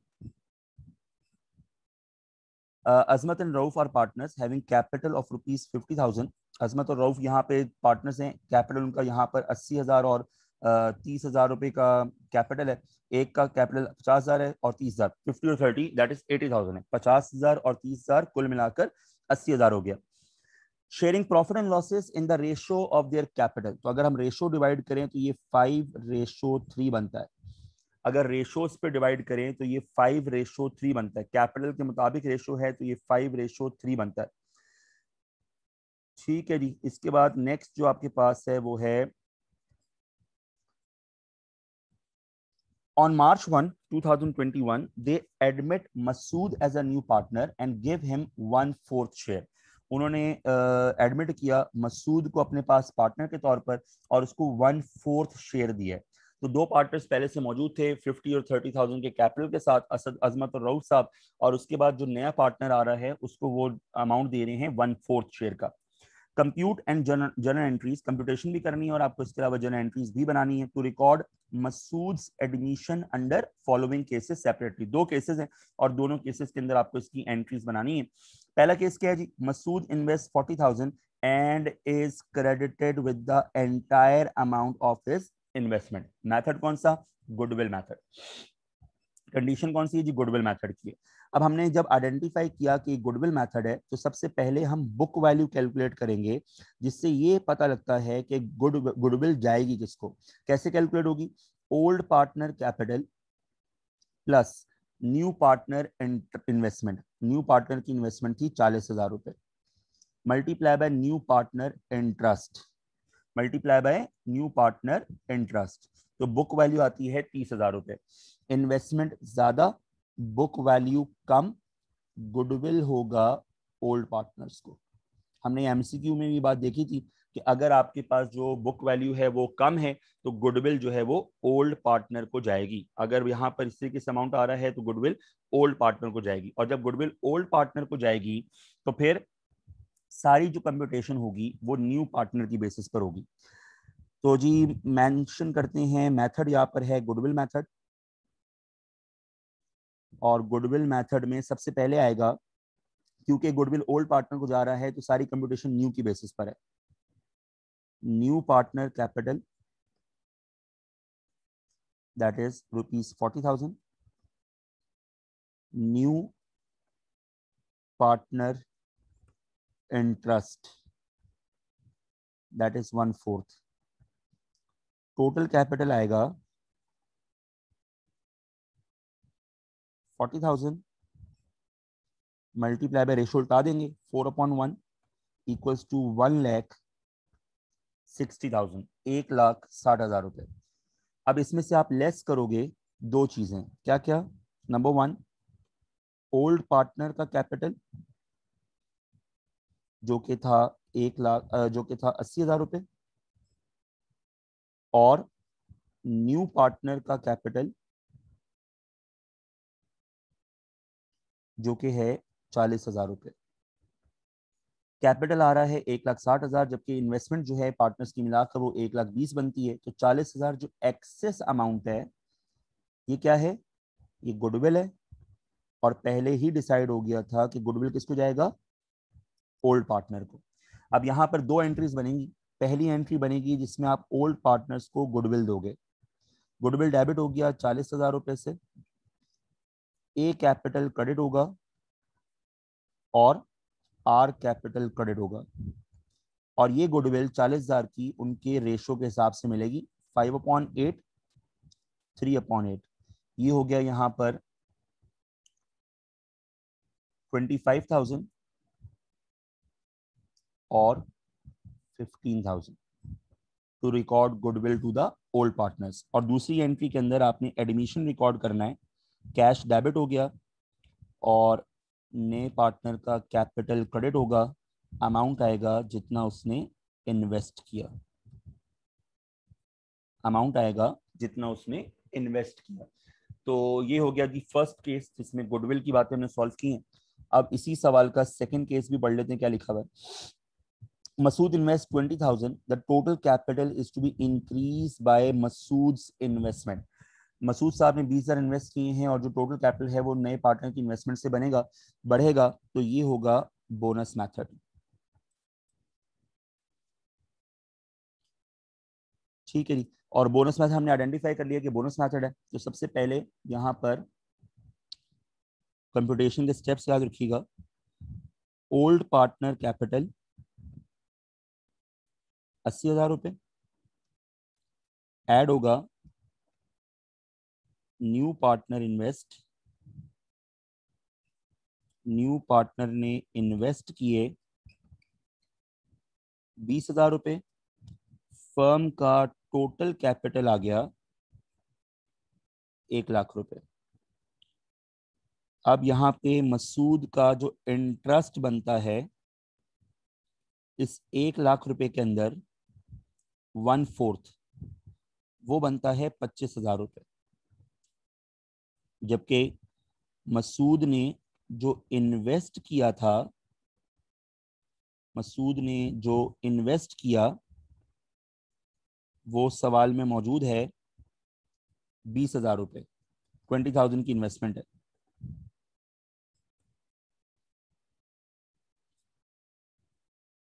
uh, Azmat and Rauf are partners having capital of rupees 50,000. Azmat और रऊफ यहाँ पे partners हैं capital उनका यहाँ पर 80,000 और uh, तीस हजार रुपए का कैपिटल है एक का कैपिटल पचास हजार है और तीस हजार फिफ्टी और thirty that is eighty thousand है पचास हजार और तीस हजार कुल मिलाकर अस्सी हजार हो गया sharing profit and losses in the ratio of their capital तो अगर हम रेशो डिवाइड करें तो ये फाइव रेशो थ्री बनता है अगर रेशोस पे डिवाइड करें तो ये फाइव रेशो थ्री बनता है कैपिटल के मुताबिक रेशो है तो ये फाइव रेशो थ्री बनता है ठीक है जी इसके बाद नेक्स्ट जो आपके पास है वो है on March one two they admit Masood as a new partner and give him one fourth share उन्होंने एडमिट uh, किया मसूद को अपने पास पार्टनर के तौर पर और उसको वन फोर्थ शेयर दिया तो दो पार्टनर्स पहले से मौजूद थे फिफ्टी और थर्टी थाउजेंड के कैपिटल के साथ असद अजमत और राउत साहब और उसके बाद जो नया पार्टनर आ रहा है उसको वो अमाउंट दे रहे हैं वन फोर्थ शेयर का compute and journal journal entries computation भी करनी है और आपको इसके अलावा जनरल एंट्रीज भी बनानी है to record Masood admission under following cases separately दो केसेस हैं और दोनों केसेस के अंदर आपको इसकी एंट्रीज बनानी है पहला केस क्या है जी Masood invest forty thousand and is credited with the entire amount of this investment method कौन सा गुडविल मैथड कंडीशन कौन सी है जी गुडविल मैथड की है अब हमने जब आइडेंटिफाई किया कि गुडविल मेथड है तो सबसे पहले हम बुक वैल्यू कैलकुलेट करेंगे जिससे ये पता लगता है कि गुड गुडविल जाएगी किसको कैसे कैलकुलेट होगी old partner capital plus new partner investment new partner की इन्वेस्टमेंट थी चालीस हजार रुपए multiply by new partner interest multiply by new partner interest तो बुक वैल्यू आती है तीस हजार रुपए इन्वेस्टमेंट ज्यादा बुक वैल्यू कम गुडविल होगा ओल्ड पार्टनर्स को हमने एमसीक्यू में भी बात देखी थी कि अगर आपके पास जो बुक वैल्यू है वो कम है तो गुडविल जो है वो ओल्ड पार्टनर को जाएगी अगर यहाँ पर इससे किस अमाउंट आ रहा है तो गुडविल ओल्ड पार्टनर को जाएगी और जब गुडविल ओल्ड पार्टनर को जाएगी तो फिर सारी जो कंप्यूटेशन होगी वो न्यू पार्टनर की बेसिस पर होगी तो जी मेंशन करते हैं मेथड यहाँ पर है गुडविल मेथड और गुडविल मेथड में सबसे पहले आएगा क्योंकि गुडविल ओल्ड पार्टनर को जा रहा है तो सारी कंप्यूटेशन न्यू की बेसिस पर है new partner capital that is rupees forty thousand new partner interest that is one fourth total capital आएगा forty thousand multiply by ratio उल्टा देंगे four upon one equals to one lakh sixty thousand एक लाख साठ हजार रुपए अब इसमें से आप लेस करोगे दो चीजें क्या क्या नंबर वन ओल्ड पार्टनर का कैपिटल जो कि था एक लाख जो कि था अस्सी हजार रुपये और न्यू पार्टनर का कैपिटल जो कि है चालीस हजार रुपये कैपिटल आ रहा है एक लाख साठ हजार जबकि इन्वेस्टमेंट जो है पार्टनर्स की मिलाकर वो एक लाख बीस बनती है तो चालीस हजार जो एक्सेस अमाउंट है ये क्या है ये गुडविल है और पहले ही डिसाइड हो गया था कि गुडविल किसको जाएगा ओल्ड पार्टनर को अब यहाँ पर दो एंट्रीज बनेंगी पहली एंट्री बनेगी जिसमें आप ओल्ड पार्टनर्स को गुडविल दोगे गुडविल डेबिट हो गया चालीस हजार रुपये से ए कैपिटल क्रेडिट होगा और आर कैपिटल क्रेडिट होगा और ये गुडविल चालीस हजार की उनके रेशो के हिसाब से मिलेगी five upon eight three upon eight ये हो गया यहाँ पर twenty five thousand or 15,000 to record goodwill to the old partners. और दूसरी एंट्री के अंदर आपने एडमिशन रिकॉर्ड करना है कैश डेबिट हो गया और नए पार्टनर का कैपिटल क्रेडिट होगा अमाउंट आएगा जितना उसने इन्वेस्ट किया अमाउंट आएगा जितना उसने इन्वेस्ट किया तो ये हो गया कि फर्स्ट केस जिसमें गुडविल की बातें हमने सॉल्व की हैं अब इसी सवाल का सेकंड केस भी पढ़ लेते हैं क्या लिखा हुआ है Masood invests 20,000. The total capital is to be increased by Masood's investment. Masood साहब ने बीस हजार इन्वेस्ट किए हैं और जो टोटल कैपिटल है वो नए पार्टनर की इन्वेस्टमेंट से बनेगा बढ़ेगा तो ये होगा बोनस मेथड ठीक है जी और बोनस मेथड हमने आइडेंटिफाई कर लिया कि बोनस मेथड है तो सबसे पहले यहाँ पर कंप्यूटेशन के स्टेप्स याद रखिएगा ओल्ड पार्टनर कैपिटल अस्सी हजार रुपये एड होगा new partner invest new partner ने इन्वेस्ट किए बीस हजार रुपये फर्म का टोटल कैपिटल आ गया एक लाख रुपए अब यहाँ पे मसूद का जो इंटरेस्ट बनता है इस एक लाख रुपए के अंदर वन फोर्थ वो बनता है पच्चीस हजार रुपये जबकि मसूद ने जो इन्वेस्ट किया था मसूद ने जो इन्वेस्ट किया वो सवाल में मौजूद है बीस हजार रुपये ट्वेंटी थाउजेंड की इन्वेस्टमेंट है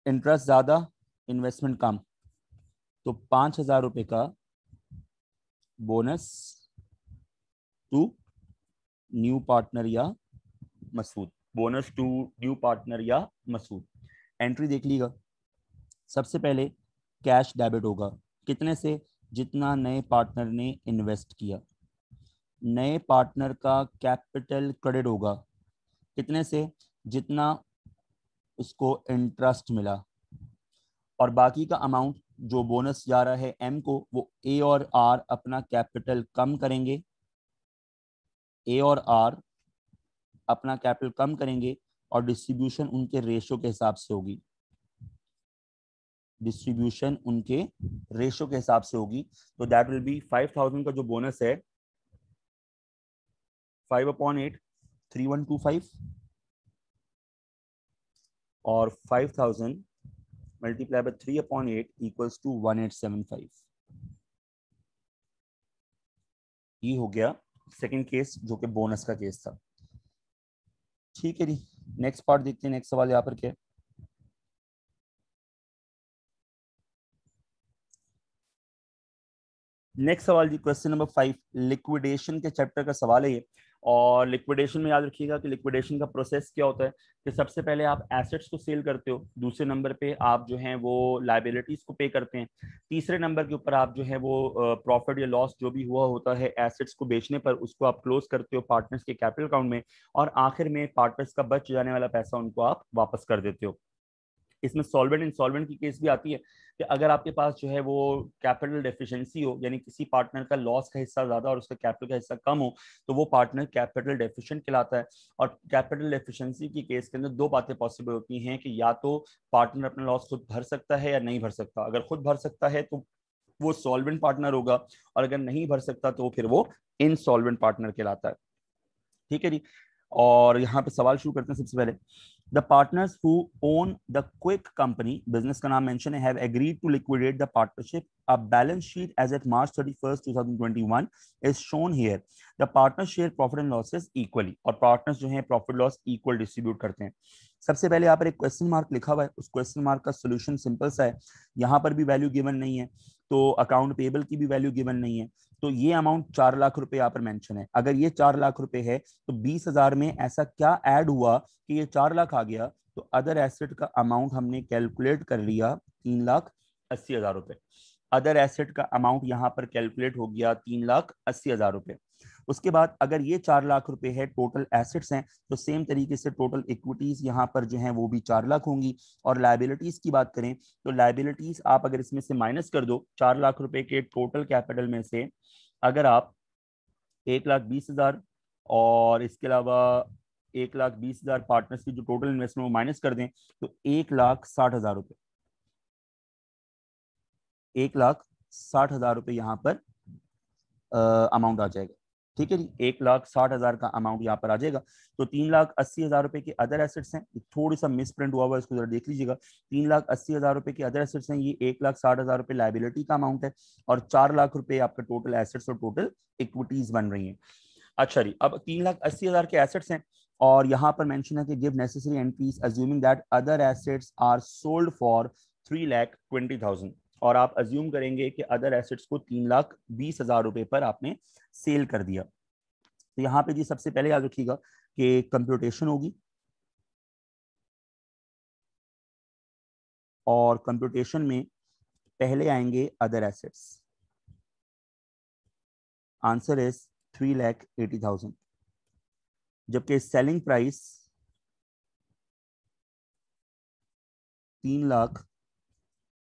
इंटरेस्ट ज्यादा इन्वेस्टमेंट कम तो पांच हजार रुपए का बोनस टू न्यू पार्टनर या Masood bonus to new partner या मसूद एंट्री देख लीजिएगा सबसे पहले कैश डेबिट होगा कितने से जितना नए पार्टनर ने इन्वेस्ट किया नए पार्टनर का कैपिटल क्रेडिट होगा कितने से जितना उसको इंटरेस्ट मिला और बाकी का अमाउंट जो बोनस जा रहा है एम को वो ए और आर अपना कैपिटल कम करेंगे ए और आर अपना कैपिटल कम करेंगे और डिस्ट्रीब्यूशन उनके रेशो के हिसाब से होगी डिस्ट्रीब्यूशन उनके रेशो के हिसाब से होगी तो that will be five thousand का जो बोनस है five upon eight three one two five और five thousand multiplied by 3 upon 8 equals to 1875 ये e हो गया सेकंड केस जो कि बोनस का केस था ठीक है जी नेक्स्ट पार्ट देखते हैं नेक्स्ट सवाल यहाँ पर क्या नेक्स्ट सवाल जी क्वेश्चन नंबर फाइव लिक्विडेशन के चैप्टर का सवाल है ये और लिक्विडेशन में याद रखिएगा कि लिक्विडेशन का प्रोसेस क्या होता है कि सबसे पहले आप एसेट्स को सेल करते हो दूसरे नंबर पे आप जो है वो लाइबिलिटीज को पे करते हैं तीसरे नंबर के ऊपर आप जो है वो प्रॉफिट या लॉस जो भी हुआ होता है एसेट्स को बेचने पर उसको आप क्लोज करते हो पार्टनर्स के कैपिटल अकाउंट में और आखिर में पार्टनर्स का बच जाने वाला पैसा उनको आप वापस कर देते हो इसमें सॉल्वेंट इंसॉल्वेंट की केस भी आती है कि अगर आपके पास जो है वो कैपिटल डेफिशिएंसी हो यानी किसी पार्टनर का लॉस का हिस्सा ज़्यादा और उसका कैपिटल का हिस्सा कम हो तो वो पार्टनर कैपिटल डेफिशिएंट कहलाता है और कैपिटल डेफिशिएंसी की केस के अंदर दो बातें पॉसिबल होती हैं कि या तो पार्टनर अपना लॉस खुद भर सकता है या नहीं भर सकता अगर खुद भर सकता है तो वो सॉल्वेंट पार्टनर होगा और अगर नहीं भर सकता तो फिर वो इनसॉल्वेंट पार्टनर कहलाता है ठीक है जी और यहाँ पे सवाल शुरू करते हैं सबसे पहले the partners who own the quick company business ka naam mention have agreed to liquidate the partnership a balance sheet as at march 31st 2021 is shown here the partners share profit and losses equally और partners jo hain profit loss equal distribute karte hain सबसे पहले यहाँ पर एक क्वेश्चन मार्क लिखा हुआ है उस क्वेश्चन मार्क का सोल्यूशन सिंपल सा है यहाँ पर भी वैल्यू गिवन नहीं है तो अकाउंट पेबल की भी वैल्यू गिवन नहीं है तो ये अमाउंट चार लाख रुपए यहाँ पर मेंशन है अगर ये चार लाख रुपए है तो बीस हजार में ऐसा क्या ऐड हुआ कि ये चार लाख आ गया तो अदर एसेट का अमाउंट हमने कैलकुलेट कर लिया तीन लाख अस्सी हजार रुपए अदर एसेट का अमाउंट यहाँ पर कैलकुलेट हो गया तीन लाख अस्सी हजार रुपए उसके बाद अगर ये चार लाख रुपए है टोटल एसेट्स हैं तो सेम तरीके से टोटल इक्विटीज यहाँ पर जो है वो भी चार लाख होंगी और लाइबिलिटीज की बात करें तो लाइबिलिटीज आप अगर इसमें से माइनस कर दो चार लाख रुपए के टोटल कैपिटल में से अगर आप एक लाख बीस हजार और इसके अलावा एक लाख बीस हजार पार्टनर्स की जो टोटल इन्वेस्टमेंट वो माइनस कर दें तो एक लाख साठ हजार रुपये एक लाख साठ हजार रुपये यहाँ पर अमाउंट आ जाएगा ठीक है जी एक लाख साठ हजार का अमाउंट यहाँ पर आ जाएगा तो तीन लाख अस्सी हजार रुपए के अदर एसेट्स हैं थोड़ी सा मिसप्रिंट हुआ हुआ इसको जरा देख लीजिएगा तीन लाख अस्सी हजार रुपए के अदर एसेट्स हैं ये एक लाख साठ हजार रुपए लाइबिलिटी का अमाउंट है और चार लाख रुपए आपका टोटल एसेट्स और टोटल इक्विटीज बन रही है अच्छा जी अब तीन लाख अस्सी हजार के एसेट्स हैं और यहाँ पर मैंशन है कि give necessary entries assuming that other assets are sold for three lakh twenty thousand और आप अज्यूम करेंगे कि अदर एसेट्स को तीन लाख बीस हजार रुपए पर आपने सेल कर दिया तो यहाँ पे जी सबसे पहले याद रखिएगा कि कंप्यूटेशन होगी और कंप्यूटेशन में पहले आएंगे other assets answer is three lakh eighty thousand जबकि सेलिंग प्राइस तीन लाख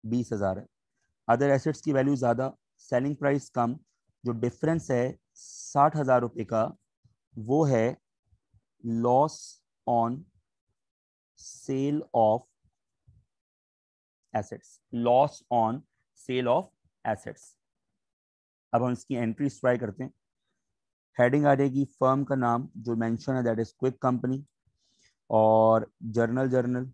बीस हजार है अदर एसेट्स की वैल्यू ज़्यादा सेलिंग प्राइस कम जो डिफरेंस है साठ हज़ार रुपये का वो है loss on sale of assets loss on sale of assets अब हम इसकी एंट्री ट्राई करते हैं हेडिंग आ जाएगी फर्म का नाम जो मेंशन है दैट इज क्विक कंपनी और जर्नल जर्नल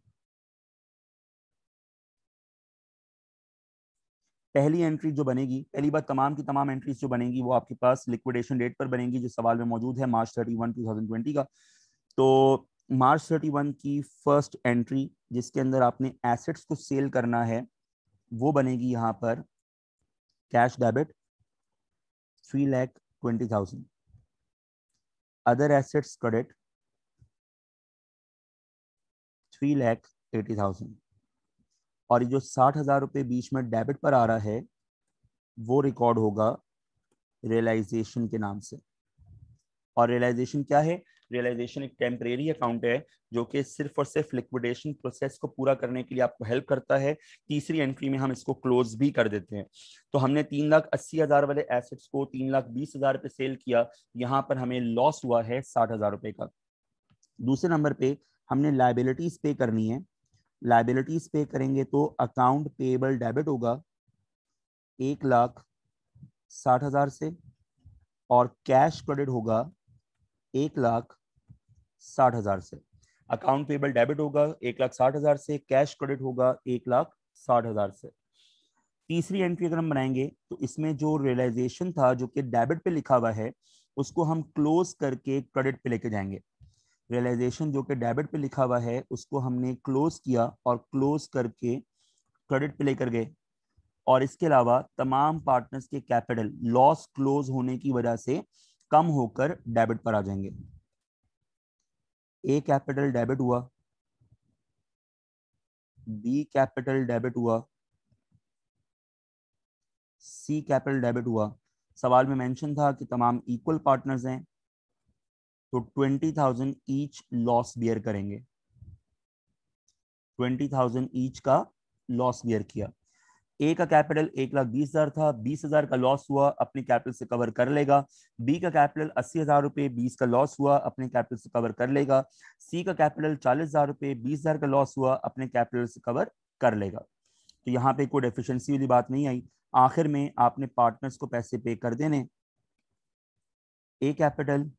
पहली एंट्री जो बनेगी पहली बार तमाम की तमाम एंट्रीज जो बनेगी वो आपके पास लिक्विडेशन डेट पर बनेगी जो सवाल में मौजूद है March thirty one two thousand twenty का तो मार्च थर्टी वन की फर्स्ट एंट्री जिसके अंदर आपने एसेट्स को सेल करना है वो बनेगी यहाँ पर cash debit three lakh twenty thousand other assets credit three lakh eighty thousand और ये जो साठ हजार रुपये बीच में डेबिट पर आ रहा है वो रिकॉर्ड होगा रियलाइजेशन के नाम से और रियलाइजेशन क्या है रियलाइजेशन एक टेम्परेरी अकाउंट है जो कि सिर्फ और सिर्फ लिक्विडेशन प्रोसेस को पूरा करने के लिए आपको हेल्प करता है तीसरी एंट्री में हम इसको क्लोज भी कर देते हैं तो हमने तीन लाख अस्सी हजार वाले एसेट्स को तीन लाख बीस हजार रुपये सेल किया यहाँ पर हमें लॉस हुआ है साठ हजार रुपये का दूसरे नंबर पे हमने लाइबिलिटीज पे करनी है लाइबिलिटीज पे करेंगे तो अकाउंट पेबल डेबिट होगा एक लाख साठ हजार से और कैश क्रेडिट होगा एक लाख साठ हजार से अकाउंट पेबल डेबिट होगा एक लाख साठ हजार से कैश क्रेडिट होगा एक लाख साठ हजार से तीसरी एंट्री अगर हम बनाएंगे तो इसमें जो रियलाइजेशन था जो कि डेबिट पे लिखा हुआ है उसको हम क्लोज करके क्रेडिट पे लेके जाएंगे रियलाइजेशन जो कि डेबिट पे लिखा हुआ है उसको हमने क्लोज किया और क्लोज करके क्रेडिट पे लेकर गए और इसके अलावा तमाम पार्टनर्स के कैपिटल लॉस क्लोज होने की वजह से कम होकर डेबिट पर आ जाएंगे ए कैपिटल डेबिट हुआ बी कैपिटल डेबिट हुआ सी कैपिटल डेबिट हुआ सवाल में मेंशन था कि तमाम इक्वल पार्टनर्स हैं तो twenty thousand each loss bear करेंगे ट्वेंटी थाउजेंड ईच का लॉस बियर किया ए का कैपिटल एक लाख बीस हजार था बीस हजार का लॉस हुआ अपने कैपिटल से कवर कर लेगा बी का कैपिटल अस्सी हजार रुपये बीस का लॉस हुआ अपने कैपिटल से कवर कर लेगा सी का कैपिटल चालीस हजार रुपए बीस हजार का लॉस हुआ अपने कैपिटल से कवर कर लेगा तो यहाँ पे कोई डेफिशिएंसी वाली बात नहीं आई आखिर में आपने पार्टनर्स को पैसे पे कर देने ए कैपिटल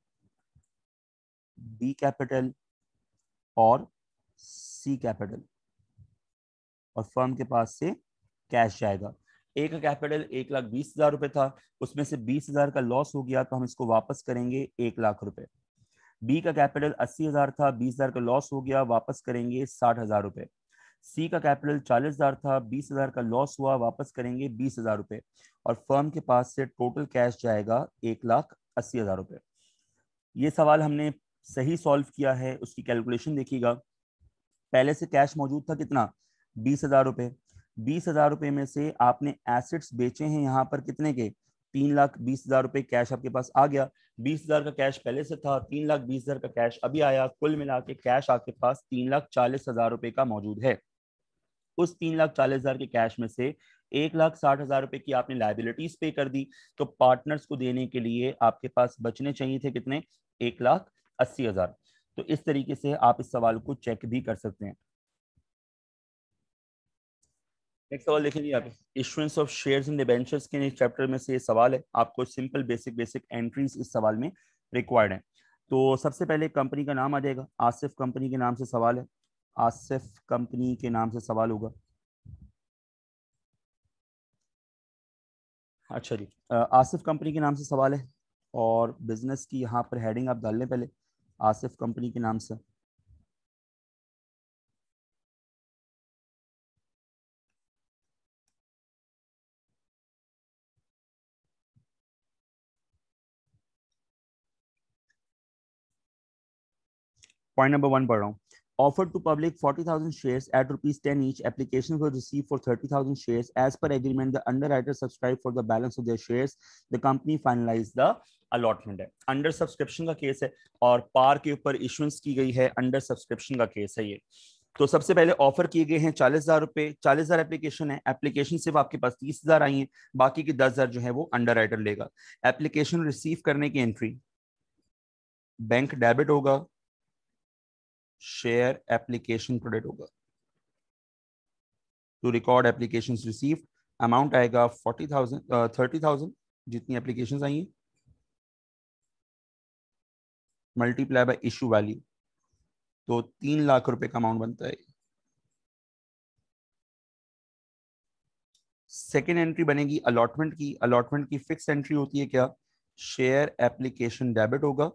बी कैपिटल और सी कैपिटल और फर्म के पास से कैश जाएगा ए का कैपिटल एक लाख बीस हजार रुपए था उसमें से बीस हजार का लॉस हो गया तो हम इसको वापस करेंगे एक लाख रुपए बी का कैपिटल अस्सी हजार था बीस हजार का लॉस हो गया वापस करेंगे साठ हजार रुपए सी का कैपिटल चालीस हजार था बीस हजार का लॉस हुआ वापस करेंगे बीस हजार रुपए और फर्म के पास से टोटल कैश जाएगा एक लाख अस्सी हजार रुपए ये सवाल हमने सही सॉल्व किया है उसकी कैलकुलेशन देखिएगा पहले से कैश मौजूद था कितना बीस हजार रुपये बीस हजार रुपये में से आपने एसेट्स बेचे हैं यहाँ पर कितने के तीन लाख बीस हजार रुपये कैश आपके पास आ गया बीस हजार का कैश पहले से था तीन लाख बीस हजार का कैश अभी आया कुल मिला के कैश आपके पास तीन लाख चालीस हजार रुपये का मौजूद है उस तीन लाख चालीस हजार के कैश में से एक लाख साठ हजार रुपए की आपने लाइबिलिटीज पे कर दी तो पार्टनर्स को देने के लिए आपके पास बचने चाहिए थे कितने एक लाख अस्सी हजार तो इस तरीके से आप इस सवाल को चेक भी कर सकते हैं नेक्स्ट सवाल देखेंगे आप issuance of shares in debentures के चैप्टर में से ये सवाल है आपको सिंपल बेसिक बेसिक एंट्रीज इस सवाल में रिक्वायर्ड है तो सबसे पहले कंपनी का नाम आ जाएगा आसिफ कंपनी के नाम से सवाल है आसिफ कंपनी के नाम से सवाल होगा अच्छा जी आसिफ कंपनी के नाम से सवाल है और बिजनेस की यहाँ पर हेडिंग आप डाल लें पहले आसिफ कंपनी के नाम से पॉइंट नंबर वन पढ़ रहा हूँ offered to public 40,000 shares at rupees 10 each. Applications were received for 30,000 shares. As per agreement, the underwriter subscribed for the balance of their shares. The company finalized the allotment है अंडर सब्सक्रिप्शन का केस है और पार के ऊपर इशुएंस की गई है अंडर सब्सक्रिप्शन का केस है ये तो सबसे पहले ऑफर किए गए हैं चालीस हजार रुपए चालीस हजार एप्लीकेशन है एप्लीकेशन सिर्फ आपके पास तीस हजार आई है बाकी के दस हजार जो है वो अंडर लेगा एप्लीकेशन रिसीव करने की एंट्री बैंक डेबिट होगा शेयर एप्लीकेशन क्रेडिट होगा to record application receive amount आएगा फोर्टी थाउजेंड थर्टी थाउजेंड जितनी एप्लीकेशन आई हैं मल्टीप्लाई बाय इशू वैल्यू तो तीन लाख रुपए का अमाउंट बनता है सेकेंड एंट्री बनेगी अलॉटमेंट की अलॉटमेंट की फिक्स एंट्री होती है क्या शेयर एप्लीकेशन डेबिट होगा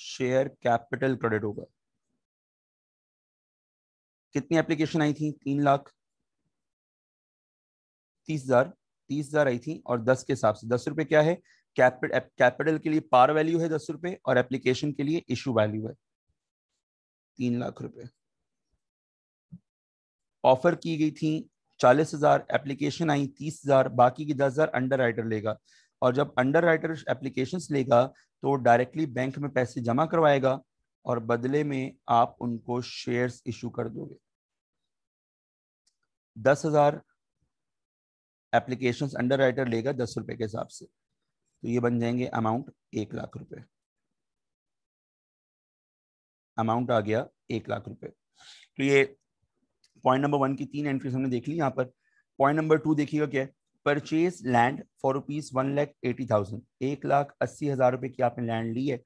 शेयर कैपिटल क्रेडिट होगा कितनी एप्लीकेशन आई थी तीन लाख तीस हजार तीस हजार आई थी और दस के हिसाब से दस रुपए क्या है कैपिटल के लिए पार वैल्यू है दस रुपए और एप्लीकेशन के लिए इशू वैल्यू है तीन लाख रुपए ऑफर की गई थी चालीस हजार एप्लीकेशन आई तीस हजार बाकी की दस हजार अंडर राइटर लेगा और जब अंडर राइटर एप्लीकेशन लेगा तो डायरेक्टली बैंक में पैसे जमा करवाएगा और बदले में आप उनको शेयर्स इशू कर दोगे दस हजार एप्लीकेशन अंडर राइटर लेगा दस रुपए के हिसाब से तो ये बन जाएंगे अमाउंट एक लाख रुपए अमाउंट आ गया एक लाख रुपए तो ये पॉइंट नंबर वन की तीन एंट्रीज हमने देख ली यहां पर पॉइंट नंबर टू देखिएगा क्या है purchase land for rupees one lakh eighty thousand एक लाख अस्सी हजार रुपए की आपने लैंड ली है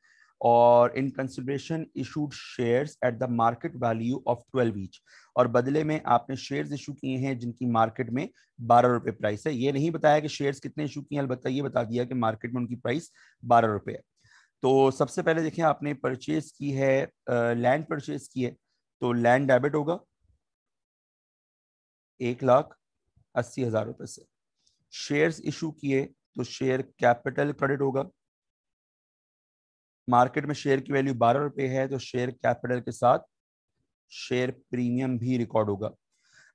और in consideration issued shares at the market value of twelve each और बदले में आपने शेयर्स इशू किए हैं जिनकी मार्केट में बारह रुपए प्राइस है ये नहीं बताया कि शेयर्स कितने इशू किए हैं अलबत्ता ये बता दिया कि मार्केट में उनकी प्राइस बारह रुपए है तो सबसे पहले देखें आपने परचेज की है लैंड परचेज की है तो लैंड डेबिट होगा एक लाख अस्सी हजार रुपए से शेयर्स इशू किए तो शेयर कैपिटल क्रेडिट होगा मार्केट में शेयर की वैल्यू बारह रुपए है तो शेयर कैपिटल के साथ शेयर प्रीमियम भी रिकॉर्ड होगा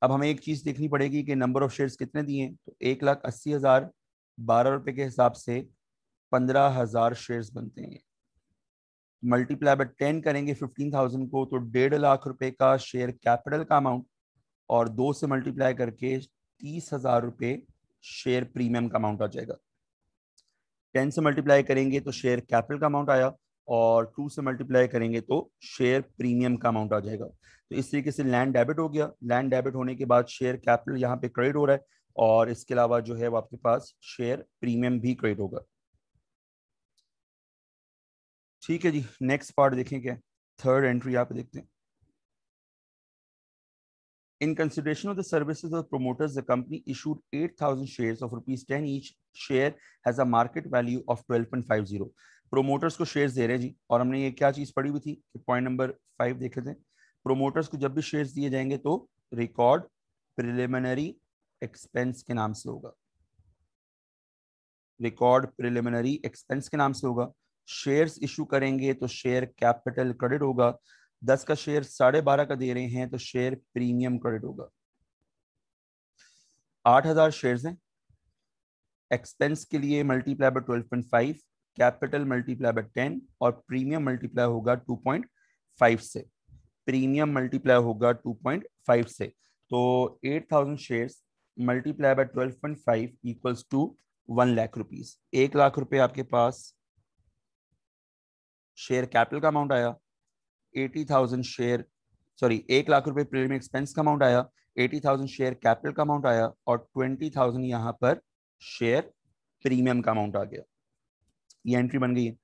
अब हमें एक चीज देखनी पड़ेगी कि नंबर ऑफ शेयर्स कितने दिए तो एक लाख अस्सी हजार बारह रुपए के हिसाब से पंद्रह हजार शेयर्स बनते हैं मल्टीप्लाई बाय टेन करेंगे फिफ्टीन थाउजेंड को तो डेढ़ लाख रुपए का शेयर कैपिटल का अमाउंट और दो से मल्टीप्लाई करके तीस हजार रुपये शेयर प्रीमियम का अमाउंट आ जाएगा टेन से मल्टीप्लाई करेंगे तो शेयर कैपिटल का अमाउंट आया और टू से मल्टीप्लाई करेंगे तो शेयर प्रीमियम का अमाउंट आ जाएगा तो इस तरीके से लैंड डेबिट हो गया लैंड डेबिट होने के बाद शेयर कैपिटल यहाँ पे क्रेडिट हो रहा है और इसके अलावा जो है वो आपके पास शेयर प्रीमियम भी क्रेडिट होगा ठीक है जी नेक्स्ट पार्ट देखें क्या थर्ड एंट्री आप देखते हैं In consideration of the services of the promoters, the company issued 8,000 shares of rupees 10 each share has a market value of 12.50. Promoters को शेयर्स दे रहे हैं जी और हमने ये क्या चीज पढ़ी हुई थी कि पॉइंट नंबर फाइव देख लेते हैं प्रोमोटर्स को जब भी शेयर्स दिए जाएंगे तो रिकॉर्ड प्रिलिमिनरी एक्सपेंस के नाम से होगा रिकॉर्ड प्रिलिमिनरी एक्सपेंस के नाम से होगा शेयर्स इशू करेंगे तो शेयर कैपिटल क्रेडिट होगा दस का शेयर साढ़े बारह का दे रहे हैं तो शेयर प्रीमियम क्रेडिट होगा आठ हजार शेयर हैं एक्सपेंस के लिए multiply by twelve point five capital multiply by ten और प्रीमियम मल्टीप्लाई होगा टू पॉइंट फाइव से प्रीमियम मल्टीप्लाई होगा टू पॉइंट फाइव से तो eight thousand share multiply by twelve point five equals to one lakh rupees एक लाख रुपए आपके पास शेयर कैपिटल का अमाउंट आया एटी थाउजेंड शेयर सॉरी एक लाख रुपए प्रीमियम एक्सपेंस का अमाउंट आया एटी थाउजेंड शेयर कैपिटल का अमाउंट आया और ट्वेंटी थाउजेंड यहाँ पर शेयर प्रीमियम का अमाउंट आ गया ये एंट्री बन गई है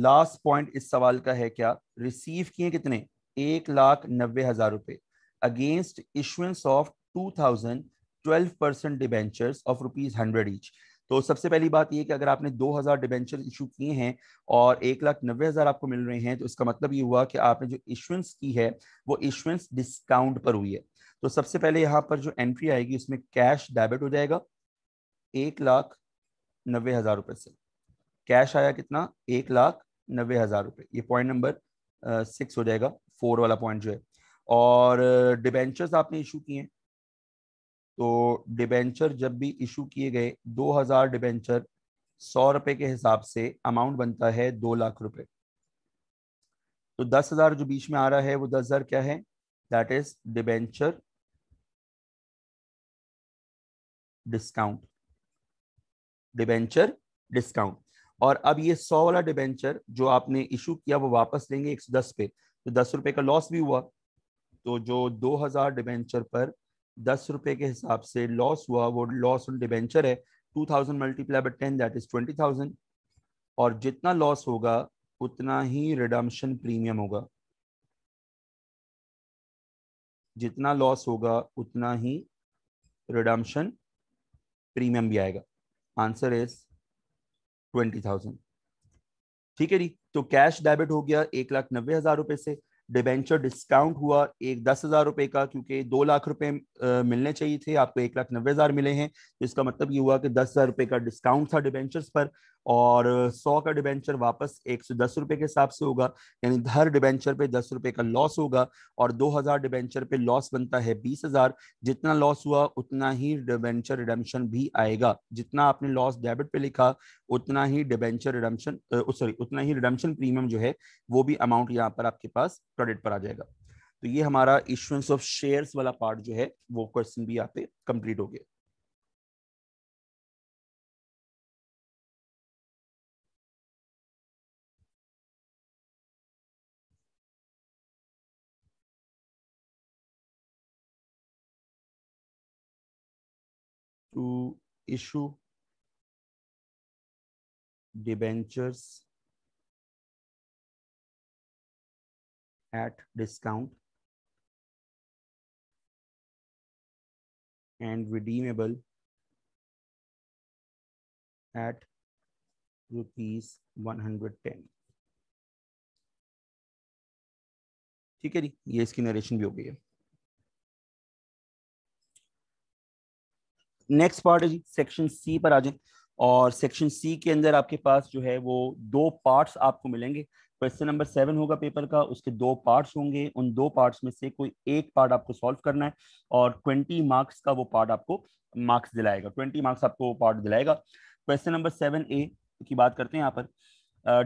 लास्ट पॉइंट इस सवाल का है क्या रिसीव किए कितने एक लाख नब्बे हजार रुपए against issuance of two thousand twelve percent debentures of rupees hundred each तो सबसे पहली बात यह कि अगर आपने 2000 हज़ार डिबेंचर इशू किए हैं और एक लाख नब्बे हज़ार आपको मिल रहे हैं तो इसका मतलब ये हुआ कि आपने जो इशुएंस की है वो इशुएंस डिस्काउंट पर हुई है तो सबसे पहले यहाँ पर जो एंट्री आएगी उसमें कैश डेबिट हो जाएगा एक लाख नब्बे हज़ार रुपये से कैश आया कितना एक लाख नब्बे हज़ार रुपये ये पॉइंट नंबर सिक्स हो जाएगा फोर वाला पॉइंट जो है और डिबेंचर्स आपने इशू किए हैं तो डिबेंचर जब भी इशू किए गए 2000 डिबेंचर सौ रुपए के हिसाब से अमाउंट बनता है दो लाख रुपए तो दस हजार जो बीच में आ रहा है वो दस हजार क्या है that is debenture discount debenture discount और अब ये सौ वाला डिबेंचर जो आपने इशू किया वो वापस लेंगे एक सौ दस पे तो दस रुपए का लॉस भी हुआ तो जो दो हजार डिबेंचर पर दस रुपए के हिसाब से लॉस हुआ वो लॉस ऑन डिबेंचर है two thousand multiply by ten that is twenty thousand और जितना लॉस होगा उतना ही रिडम्शन प्रीमियम होगा जितना लॉस होगा उतना ही रिडम्शन प्रीमियम भी आएगा आंसर इज ट्वेंटी थाउजेंड ठीक है जी तो कैश डेबिट हो गया एक लाख नब्बे हजार रुपए से डिबेंचर डिस्काउंट हुआ एक दस हजार रुपए का क्योंकि दो लाख रुपए मिलने चाहिए थे आपको एक लाख नब्बे हजार मिले हैं तो इसका मतलब ये हुआ कि दस हजार रुपए का डिस्काउंट था डिबेंचर्स पर और सौ का डिबेंचर वापस एक सौ दस रुपए के हिसाब से होगा यानी हर डिबेंचर पे दस रुपए का लॉस होगा और दो हजार डिबेंचर पे लॉस बनता है बीस हजार जितना लॉस हुआ उतना ही डिबेंचर रिडम्शन भी आएगा जितना आपने लॉस डेबिट पे लिखा उतना ही डिबेंचर रिडम्शन सॉरी उतना ही रिडम्शन प्रीमियम जो है वो भी अमाउंट यहाँ पर आपके पास क्रेडिट पर आ जाएगा तो ये हमारा इश्यूएंस ऑफ शेयर्स वाला पार्ट जो है वो क्वेश्चन भी यहाँ पे कंप्लीट हो गया to issue debentures at discount and redeemable at rupees 110 ठीक है जी ये इसकी नरेशन भी हो गई है नेक्स्ट पार्ट है जी सेक्शन सी पर आ जाए और सेक्शन सी के अंदर आपके पास जो है वो दो पार्ट्स आपको मिलेंगे क्वेश्चन नंबर सेवन होगा पेपर का उसके दो पार्ट्स होंगे उन दो पार्ट्स में से कोई एक पार्ट आपको सॉल्व करना है और ट्वेंटी मार्क्स का वो पार्ट आपको मार्क्स दिलाएगा ट्वेंटी मार्क्स आपको वो पार्ट दिलाएगा क्वेश्चन नंबर सेवन ए की बात करते हैं यहाँ पर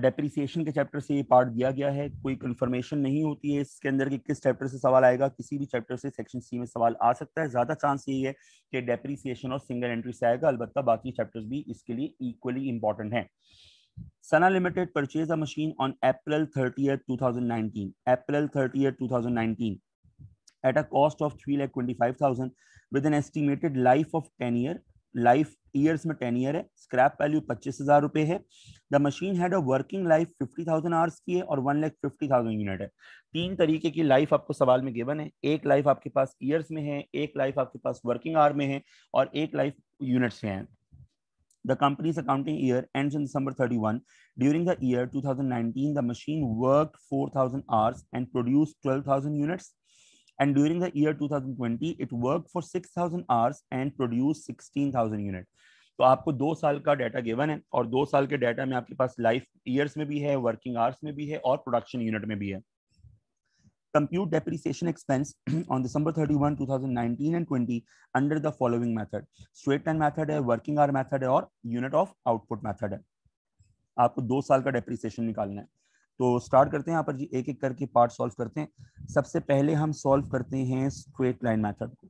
डेप्रिसिएशन के चैप्टर से ये पार्ट दिया गया है कोई कन्फर्मेशन नहीं होती है इसके अंदर कि किस चैप्टर से सवाल आएगा किसी भी चैप्टर से सेक्शन सी में सवाल आ सकता है ज़्यादा चांस यही है कि डेप्रिसिएशन और सिंगल एंट्री से आएगा अलबत् बाकी चैप्टर्स भी इसके लिए इक्वली इंपॉर्टेंट है Sana limited purchase a machine on April thirty April 30th, 2019. April 30th, 2019, at a cost of 3,25,000 with an estimated life of 10 year life years में टेन ईयर है स्क्रैप वैल्यू पच्चीस हजार रुपए है the machine had a working life fifty thousand hours की है और one lakh fifty thousand unit है तीन तरीके की लाइफ आपको सवाल में गिवन है एक लाइफ आपके पास ईयर्स में है एक लाइफ आपके पास वर्किंग आवर में है और एक लाइफ यूनिट्स में है The company's accounting year ends in December 31. During the year 2019, the machine worked 4,000 hours and produced 12,000 units. and during the year 2020 it worked for 6000 hours and produced 16000 unit तो आपको दो साल का डाटा गिवन है और दो साल के डाटा में आपके पास लाइफ इयर्स में भी है वर्किंग आवर्स में भी है और प्रोडक्शन यूनिट में भी है compute depreciation expense on December 31 2019 and 20 under the following method straight line method है वर्किंग आवर मेथड है और यूनिट ऑफ आउटपुट मेथड है आपको दो साल का डेप्रीसिएशन निकालना है तो स्टार्ट करते हैं यहाँ पर जी एक एक करके पार्ट सॉल्व करते हैं सबसे पहले हम सॉल्व करते हैं स्ट्रेट लाइन मैथड को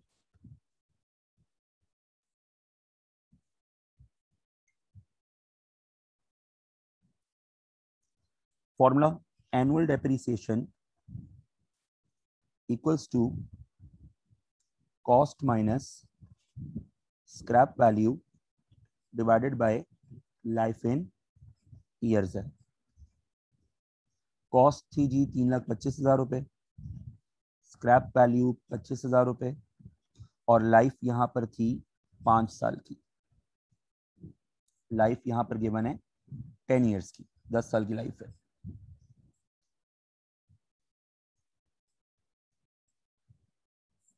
formula annual depreciation equals to cost minus scrap value divided by life in years है कॉस्ट थी जी तीन लाख पच्चीस हज़ार रुपए स्क्रैप वैल्यू पच्चीस हज़ार रुपए और लाइफ यहां पर थी पांच साल की लाइफ यहां पर गिवन है टेन इयर्स की दस साल की लाइफ है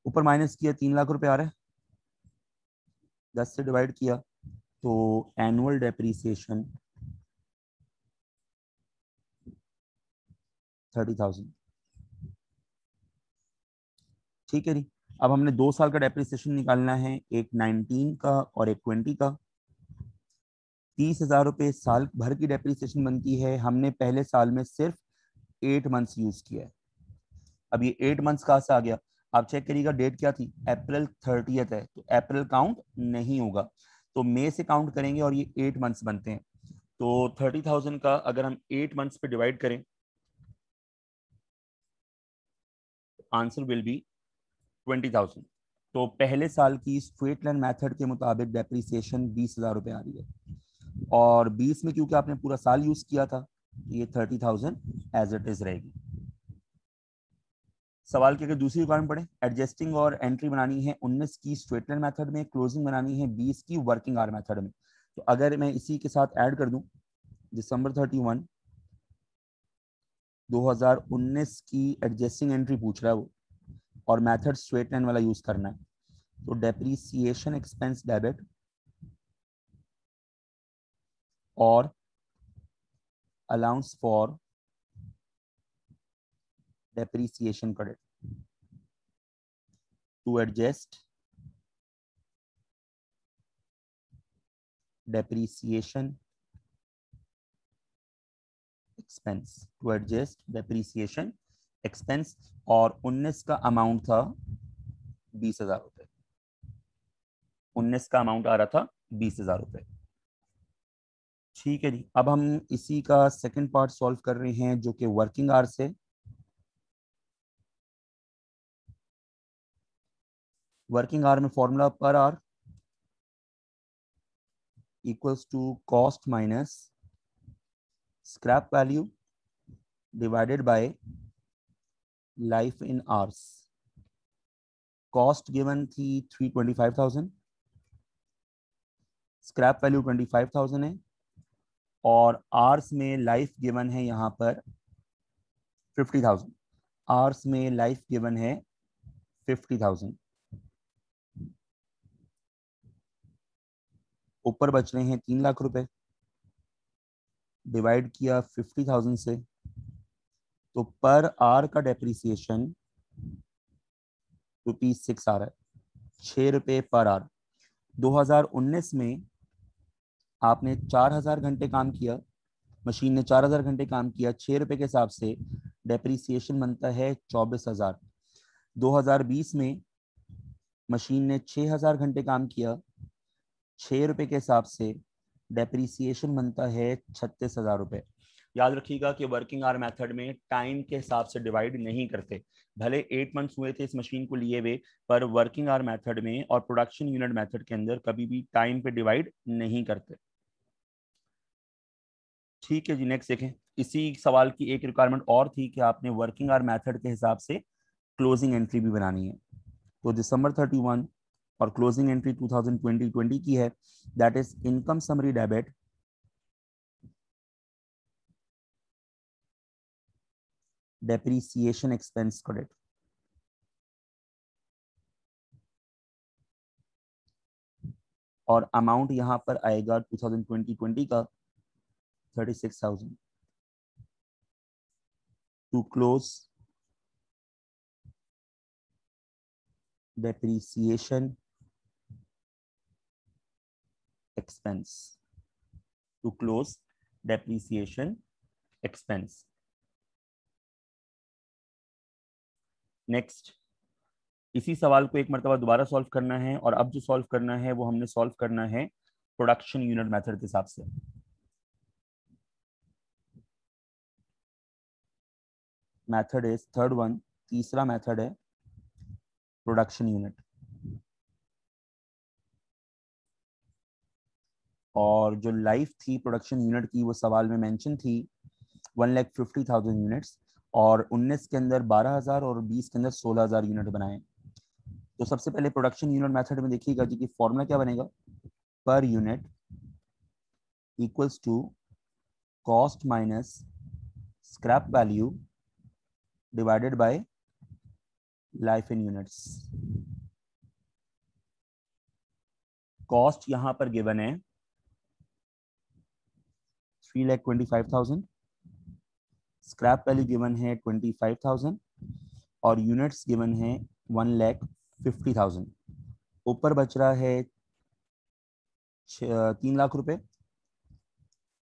ऊपर माइनस किया तीन लाख रुपए आ रहा है दस से डिवाइड किया तो एनुअल डेप्रीसिएशन थर्टी थाउजेंड ठीक है जी अब हमने दो साल का डेप्रिसिएशन निकालना है एक नाइनटीन का और एक ट्वेंटी का तीस हजार रुपये साल भर की डेप्रिसिएशन बनती है हमने पहले साल में सिर्फ एट मंथ्स यूज किया है अब ये एट मंथ्स कहाँ से आ गया आप चेक करिएगा डेट क्या थी अप्रैल थर्टियथ है तो अप्रैल काउंट नहीं होगा तो मई से काउंट करेंगे और ये एट मंथ्स बनते हैं तो थर्टी थाउजेंड का अगर हम एट मंथ्स पे डिवाइड करें answer will be twenty thousand तो पहले साल की स्ट्रेट लाइन मेथड के मुताबिक डेप्रिसिएशन बीस हज़ार रुपये आ रही है और बीस में क्योंकि आपने पूरा साल यूज़ किया था तो ये thirty thousand as it is रहेगी सवाल के अगर दूसरी रिक्वायरमेंट पढ़े एडजस्टिंग और एंट्री बनानी है उन्नीस की स्ट्रेट लाइन मेथड में क्लोजिंग बनानी है बीस की वर्किंग आर मेथड में तो अगर मैं इसी के साथ ऐड कर दूं दिसंबर थर्टी वन 2019 की एडजस्टिंग एंट्री पूछ रहा है वो और मेथड स्ट्रेट लाइन वाला यूज करना है तो डेप्रीसिएशन एक्सपेंस डेबिट और allowance for depreciation credit to adjust depreciation expense to adjust depreciation expense और 19 का अमाउंट था बीस हजार रुपए उन्नीस का अमाउंट आ रहा था बीस हजार रुपए ठीक है जी अब हम इसी का सेकंड पार्ट सॉल्व कर रहे हैं जो कि वर्किंग आर से वर्किंग आर में फॉर्मूला पर hour equals to cost minus scrap value divided by life in hours cost given थी 325,000 स्क्रैप वैल्यू 25,000 है और आर्स में लाइफ गिवन है यहाँ पर फिफ्टी थाउजेंड आर्स में लाइफ गिवन है फिफ्टी थाउजेंड ऊपर बच रहे हैं तीन लाख रुपए डिवाइड किया फिफ्टी थाउजेंड से तो पर आर का डेप्रिसिएशन रुपीज सिक्स आ रहा है छः रुपये पर आर 2019 में आपने 4000 घंटे काम किया मशीन ने 4000 घंटे काम किया छः रुपये के हिसाब से डेप्रिसिएशन बनता है चौबीस हज़ार 2020 में मशीन ने 6000 घंटे काम किया छः रुपये के हिसाब से डेप्रीसिएशन बनता है छत्तीस हजार रुपए याद रखिएगा कि वर्किंग आर मेथड में टाइम के हिसाब से डिवाइड नहीं करते भले एट मंथ्स हुए थे इस मशीन को लिए हुए पर वर्किंग आर मेथड में और प्रोडक्शन यूनिट मेथड के अंदर कभी भी टाइम पे डिवाइड नहीं करते ठीक है जी नेक्स्ट देखें इसी सवाल की एक रिक्वायरमेंट और थी कि आपने वर्किंग आर मेथड के हिसाब से क्लोजिंग एंट्री भी बनानी है तो दिसंबर थर्टी वन और क्लोजिंग एंट्री 2020-20 की है that is income summary debit depreciation expense credit और अमाउंट यहां पर आएगा 2020-20 का 36,000 to close depreciation expense to close depreciation expense. Next इसी सवाल को एक मरतबा दोबारा सॉल्व करना है और अब जो सॉल्व करना है वो हमने सॉल्व करना है प्रोडक्शन यूनिट मेथड के हिसाब से मेथड इज थर्ड वन तीसरा मेथड है प्रोडक्शन यूनिट और जो लाइफ थी प्रोडक्शन यूनिट की वो सवाल में मेंशन थी one lakh fifty thousand units और उन्नीस के अंदर बारह हजार और बीस के अंदर सोलह हजार यूनिट बनाए तो सबसे पहले प्रोडक्शन यूनिट मेथड में देखिएगा जी कि फॉर्मूला क्या बनेगा per unit equals to cost minus scrap value divided by life in units cost यहां पर गिवन है three lakh twenty five thousand scrap value given है ट्वेंटी फाइव थाउजेंड और यूनिट्स गिवन है वन लैख फिफ्टी थाउजेंड ऊपर बच रहा है तीन लाख रुपए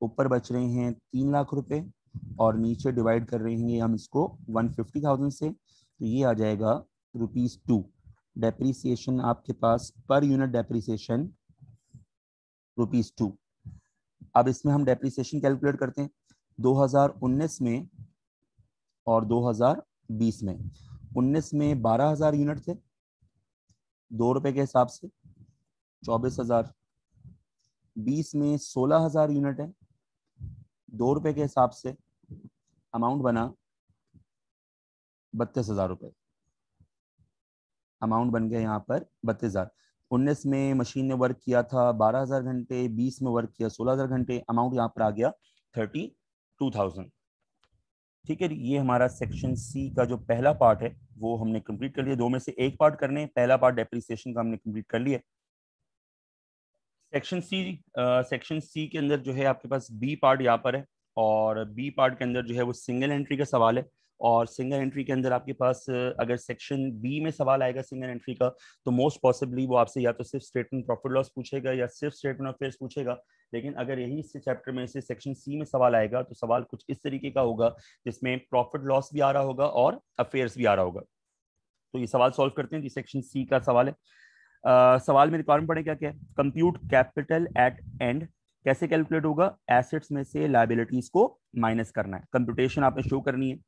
ऊपर बच रहे हैं तीन लाख रुपए और नीचे डिवाइड कर रहे हैं हम इसको वन फिफ्टी थाउजेंड से तो ये आ जाएगा रुपीज टू डेप्रीसिएशन आपके पास per unit depreciation rupees to अब इसमें हम डेप्रीसिएशन कैलकुलेट करते हैं 2019 में और 2020 में 19 में 12000 यूनिट थे दो रुपए के हिसाब से 24000 20 में 16000 यूनिट है दो रुपए के हिसाब से अमाउंट बना बत्तीस हजार रुपये अमाउंट बन गया यहाँ पर बत्तीस हजार उन्नीस में मशीन ने वर्क किया था बारह हजार घंटे बीस में वर्क किया सोलह हजार घंटे अमाउंट यहाँ पर आ गया थर्टी टू थाउजेंड ठीक है ये हमारा सेक्शन सी का जो पहला पार्ट है वो हमने कंप्लीट कर लिया दो में से एक पार्ट करने पहला पार्ट डेप्रिसिएशन का हमने कंप्लीट कर लिया सेक्शन सी सेक्शन सी के अंदर जो है आपके पास बी पार्ट यहाँ पर है और बी पार्ट के अंदर जो है वो सिंगल एंट्री का सवाल है और सिंगल एंट्री के अंदर आपके पास अगर सेक्शन बी में सवाल आएगा सिंगल एंट्री का तो मोस्ट पॉसिबली वो आपसे या तो सिर्फ स्टेटमेंट प्रॉफिट लॉस पूछेगा या सिर्फ स्टेटमेंट ऑफ फेयर्स पूछेगा लेकिन अगर यही इस चैप्टर में से सेक्शन सी में सवाल आएगा तो सवाल कुछ इस तरीके का होगा जिसमें प्रॉफिट लॉस भी आ रहा होगा और अफेयर्स भी आ रहा होगा तो ये सवाल सॉल्व करते हैं ये सेक्शन सी का सवाल है Uh, सवाल में रिक्वायरमेंट पड़े क्या क्या कंप्यूट कैपिटल एट एंड कैसे कैलकुलेट होगा एसेट्स में से लाइबिलिटीज को माइनस करना है कंप्यूटेशन आपने शो करनी है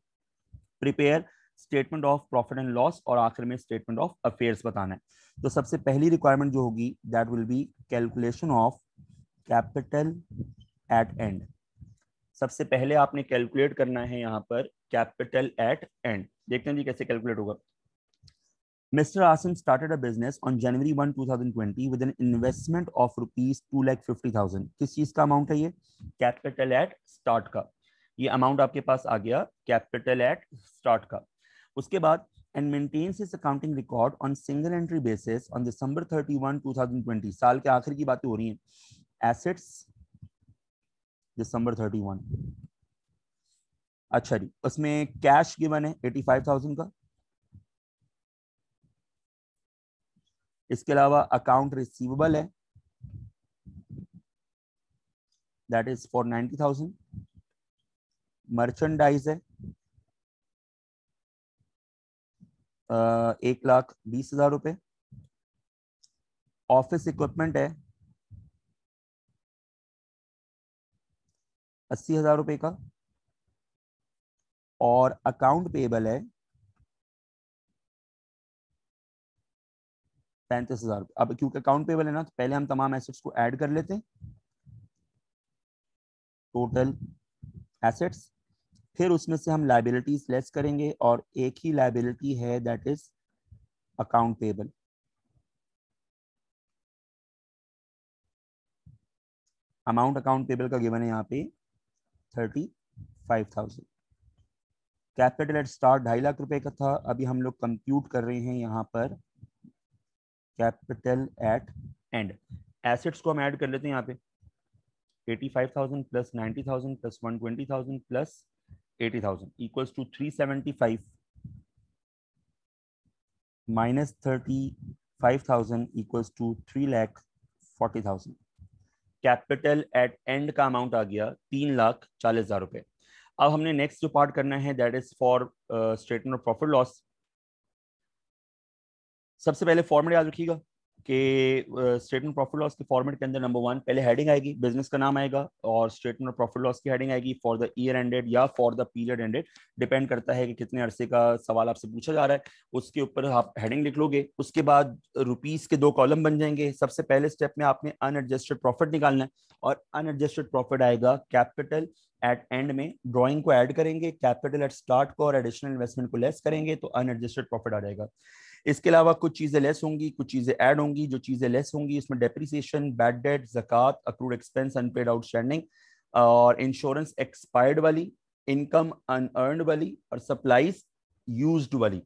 prepare statement of profit and loss और आखिर में स्टेटमेंट ऑफ अफेयर्स बताना है तो सबसे पहली रिक्वायरमेंट जो होगी that will be calculation of capital at end सबसे पहले आपने कैलकुलेट करना है यहाँ पर कैपिटल एट एंड देखते हैं जी कैसे कैलकुलेट होगा mister Asim started a business on January one two thousand twenty with an investment of rupees two lakh fifty thousand किस चीज का अमाउंट है ये कैपिटल एट स्टार्ट का ये अमाउंट आपके पास आ गया कैपिटल एट स्टार्ट का उसके बाद and maintains his accounting record on single entry basis on December thirty one two thousand twenty साल के आखिर की बातें हो रही हैं एसेट्स दिसंबर वन अच्छा जी उसमें कैश गिवन है थाउजेंड का इसके अलावा अकाउंट रिसीवेबल है that is four thousand merchandise है एक लाख बीस हजार रुपए ऑफिस इक्विपमेंट है अस्सी हजार रुपये का और अकाउंट पेबल है पैंतीस हजार अब क्योंकि अकाउंट पेबल है ना तो पहले हम तमाम एसेट्स को ऐड कर लेते हैं टोटल एसेट्स फिर उसमें से हम लाइबिलिटीज लेस करेंगे और एक ही लाइबिलिटी है that is account payable amount account payable का गिवन है यहाँ पे thirty five thousand capital at start ढाई लाख रुपए का था अभी हम लोग कंप्यूट कर रहे हैं यहाँ पर कैपिटल एट एंड एसेट्स को हम ऐड कर लेते हैं यहाँ पे eighty five thousand plus ninety thousand plus one twenty thousand plus five minus thirty five thousand 35,000 to three lakh forty thousand capital at end का अमाउंट आ गया तीन लाख चालीस हजार रुपए अब हमने नेक्स्ट जो पार्ट करना है that is for statement of profit loss सबसे पहले फॉर्मेट याद रखिएगा कि स्टेटमेंट प्रॉफिट लॉस के फॉर्मेट के अंदर नंबर वन पहले हेडिंग आएगी बिजनेस का नाम आएगा और स्टेटमेंट प्रॉफिट लॉस की हेडिंग आएगी फॉर द ईयर एंडेड या for the period ended depend करता है कि कितने अरसे का सवाल आपसे पूछा जा रहा है उसके ऊपर आप हेडिंग लिख लोगे उसके बाद रुपीज के दो कॉलम बन जाएंगे सबसे पहले स्टेप में आपने अनएडजस्टेड प्रॉफिट निकालना है और अनएडजस्टेड प्रॉफिट आएगा कैपिटल एट एंड में ड्रॉइंग को एड करेंगे कैपिटल एट स्टार्ट को और एडिशनल इन्वेस्टमेंट को लेस करेंगे तो अनएडजस्टेड प्रॉफिट आ जाएगा इसके अलावा कुछ चीज़ें लेस होंगी कुछ चीज़ें ऐड होंगी जो चीज़ें लेस होंगी इसमें डेप्रिसिएशन बैड डेट जक़ात अक्रूड एक्सपेंस अनपेड आउटस्टैंडिंग और इंश्योरेंस एक्सपायर्ड वाली इनकम अनअर्न वाली और सप्लाईज यूज वाली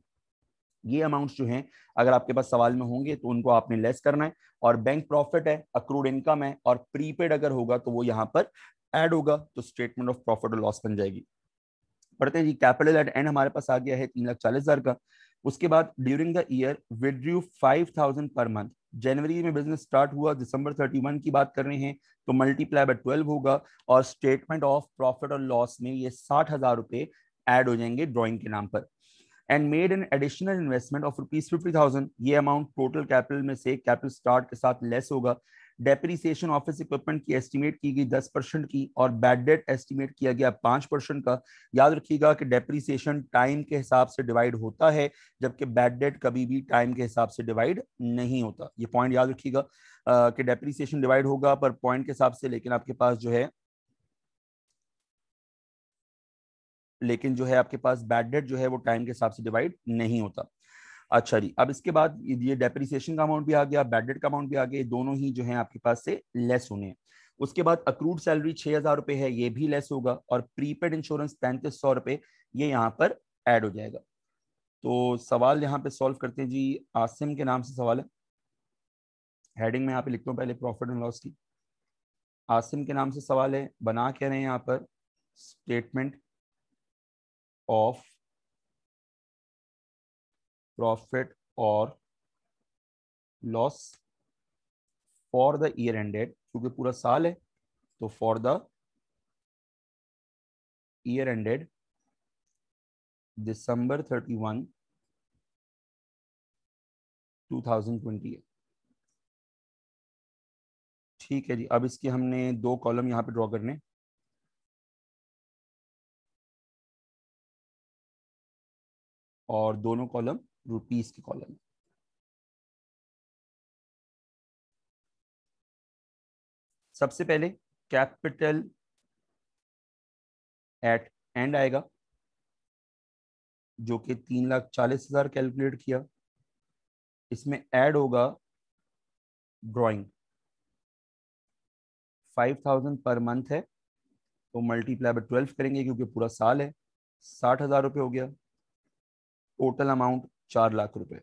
ये अमाउंट्स जो हैं अगर आपके पास सवाल में होंगे तो उनको आपने लेस करना है और बैंक प्रॉफिट है अक्रूड इनकम है और प्रीपेड अगर होगा तो वो यहाँ पर ऐड होगा तो स्टेटमेंट ऑफ प्रॉफिट और लॉस बन जाएगी पढ़ते हैं जी कैपिटल एट एंड हमारे पास आ गया है तीन लाख चालीस हजार का उसके बाद during the year withdrew five thousand per month जनवरी में बिजनेस स्टार्ट हुआ दिसंबर वन की बात कर रहे हैं तो मल्टीप्लाई बाय ट्वेल्व होगा और स्टेटमेंट ऑफ प्रॉफिट और लॉस में ये साठ हजार रुपए एड हो जाएंगे ड्राइंग के नाम पर and made an additional investment of rupees fifty thousand ये अमाउंट टोटल कैपिटल में से कैपिटल स्टार्ट के साथ लेस होगा डेप्रीसिएशन ऑफिस इक्विपमेंट की एस्टिमेट की गई दस परसेंट की और बैड डेट एस्टिमेट किया गया पांच परसेंट का याद रखिएगा कि डेप्रीसिएशन टाइम के हिसाब से डिवाइड होता है जबकि बैड डेट कभी भी टाइम के हिसाब से डिवाइड नहीं होता ये पॉइंट याद रखिएगा कि डेप्रीसिएशन डिवाइड होगा पर पॉइंट के हिसाब से लेकिन आपके पास जो है लेकिन जो है आपके पास बैड डेट जो है वो टाइम के हिसाब से डिवाइड नहीं होता अच्छा जी अब इसके बाद ये डेप्रिसिएशन का अमाउंट भी आ गया बैडेड का अमाउंट भी आ गया दोनों ही जो है आपके पास से लेस होने हैं उसके बाद अक्रूड सैलरी छह हजार रुपए है ये भी लेस होगा और प्रीपेड इंश्योरेंस पैंतीस सौ रुपए ये यहाँ पर ऐड हो जाएगा तो सवाल यहाँ पे सॉल्व करते हैं जी आसिम के नाम से सवाल है हेडिंग में यहाँ पे लिखता हूँ पहले प्रॉफिट एंड लॉस की आसिम के नाम से सवाल है बना कह रहे हैं यहाँ पर स्टेटमेंट ऑफ प्रॉफिट और loss for the year ended क्योंकि पूरा साल है तो for the year ended December thirty one two thousand twenty 2020 ठीक है जी अब इसके हमने दो कॉलम यहां पे ड्रॉ करने और दोनों कॉलम रुपीज के कॉलम में सबसे पहले कैपिटल एट एंड आएगा जो कि तीन लाख चालीस हजार कैलकुलेट किया इसमें ऐड होगा drawing five thousand per month है तो मल्टीप्लाई बाय ट्वेल्व करेंगे क्योंकि पूरा साल है साठ हजार रुपये हो गया टोटल अमाउंट चार लाख रुपए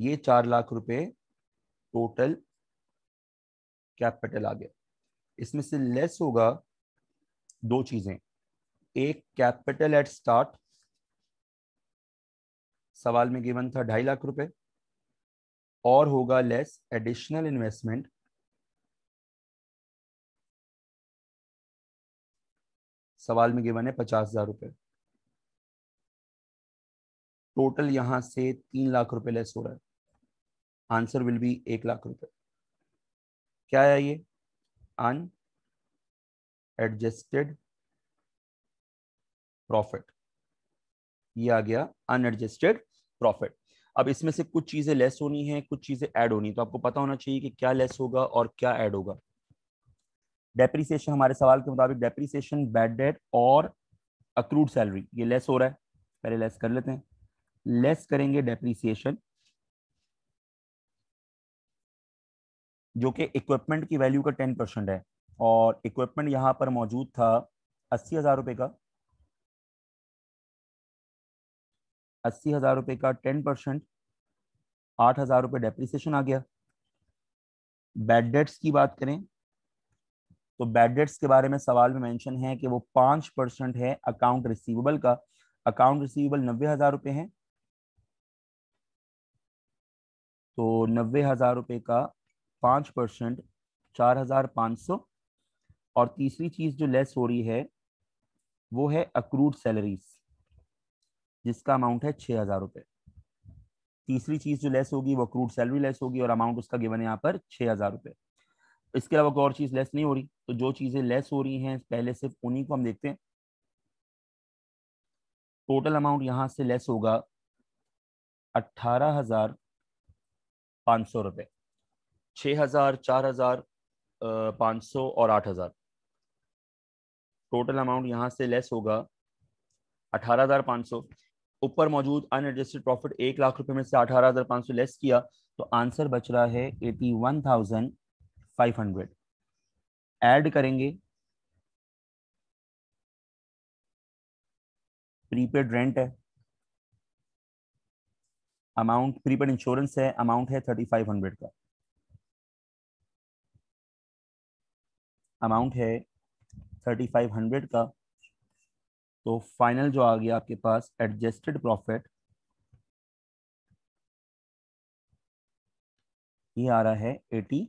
ये चार लाख रुपए टोटल कैपिटल आ गया इसमें से लेस होगा दो चीजें एक कैपिटल एट स्टार्ट सवाल में गिवन था ढाई लाख रुपए और होगा लेस एडिशनल इन्वेस्टमेंट सवाल में गिवन है पचास हजार रुपए टोटल यहां से तीन लाख रुपए लेस हो रहा है आंसर विल बी एक लाख रुपए क्या है ये अन एडजस्टेड प्रॉफिट ये आ गया अनएडजस्टेड प्रॉफिट अब इसमें से कुछ चीजें लेस होनी है कुछ चीजें ऐड होनी तो आपको पता होना चाहिए कि क्या लेस होगा और क्या ऐड होगा डेप्रीसिएशन हमारे सवाल के मुताबिक डेप्रीसिएशन बैड डेट और अक्रूड सैलरी ये लेस हो रहा है पहले लेस कर लेते हैं लेस करेंगे डेप्रीसिएशन जो कि इक्विपमेंट की वैल्यू का टेन परसेंट है और इक्विपमेंट यहां पर मौजूद था अस्सी हजार रुपए का अस्सी हजार रुपए का टेन परसेंट आठ हजार रुपये डेप्रीसिएशन आ गया बैड डेट्स की बात करें तो बैड डेट्स के बारे में सवाल में मेंशन है कि वो पांच परसेंट है अकाउंट रिसीवेबल का अकाउंट रिसीवेबल नब्बे हजार रुपए है तो नब्बे हज़ार रुपये का पाँच परसेंट चार हज़ार पाँच सौ और तीसरी चीज़ जो लेस हो रही है वो है अक्रूड सैलरीज जिसका अमाउंट है छः हज़ार रुपये तीसरी चीज़ जो लेस होगी वो अक्रूड सैलरी लेस होगी और अमाउंट उसका गिवन है यहाँ पर छः हज़ार रुपये इसके अलावा कोई और चीज़ लेस नहीं हो रही तो जो चीज़ें लेस हो रही हैं पहले सिर्फ उन्हीं को हम देखते हैं टोटल अमाउंट यहाँ से लेस होगा अट्ठारह हज़ार पाँच सौ रुपये छः हज़ार चार हज़ार पाँच सौ और आठ हज़ार टोटल अमाउंट यहाँ से लेस होगा अठारह हज़ार पाँच सौ ऊपर मौजूद अनएडजस्टेड प्रॉफिट एक लाख रुपए में से अठारह हज़ार पाँच सौ लेस किया तो आंसर बच रहा है eighty one thousand five hundred add करेंगे प्रीपेड रेंट है अमाउंट प्रीपेड इंश्योरेंस है अमाउंट है थर्टी फाइव हंड्रेड का अमाउंट है थर्टी फाइव हंड्रेड का तो फाइनल जो आ गया आपके पास एडजस्टेड प्रॉफिट ये आ रहा है एटी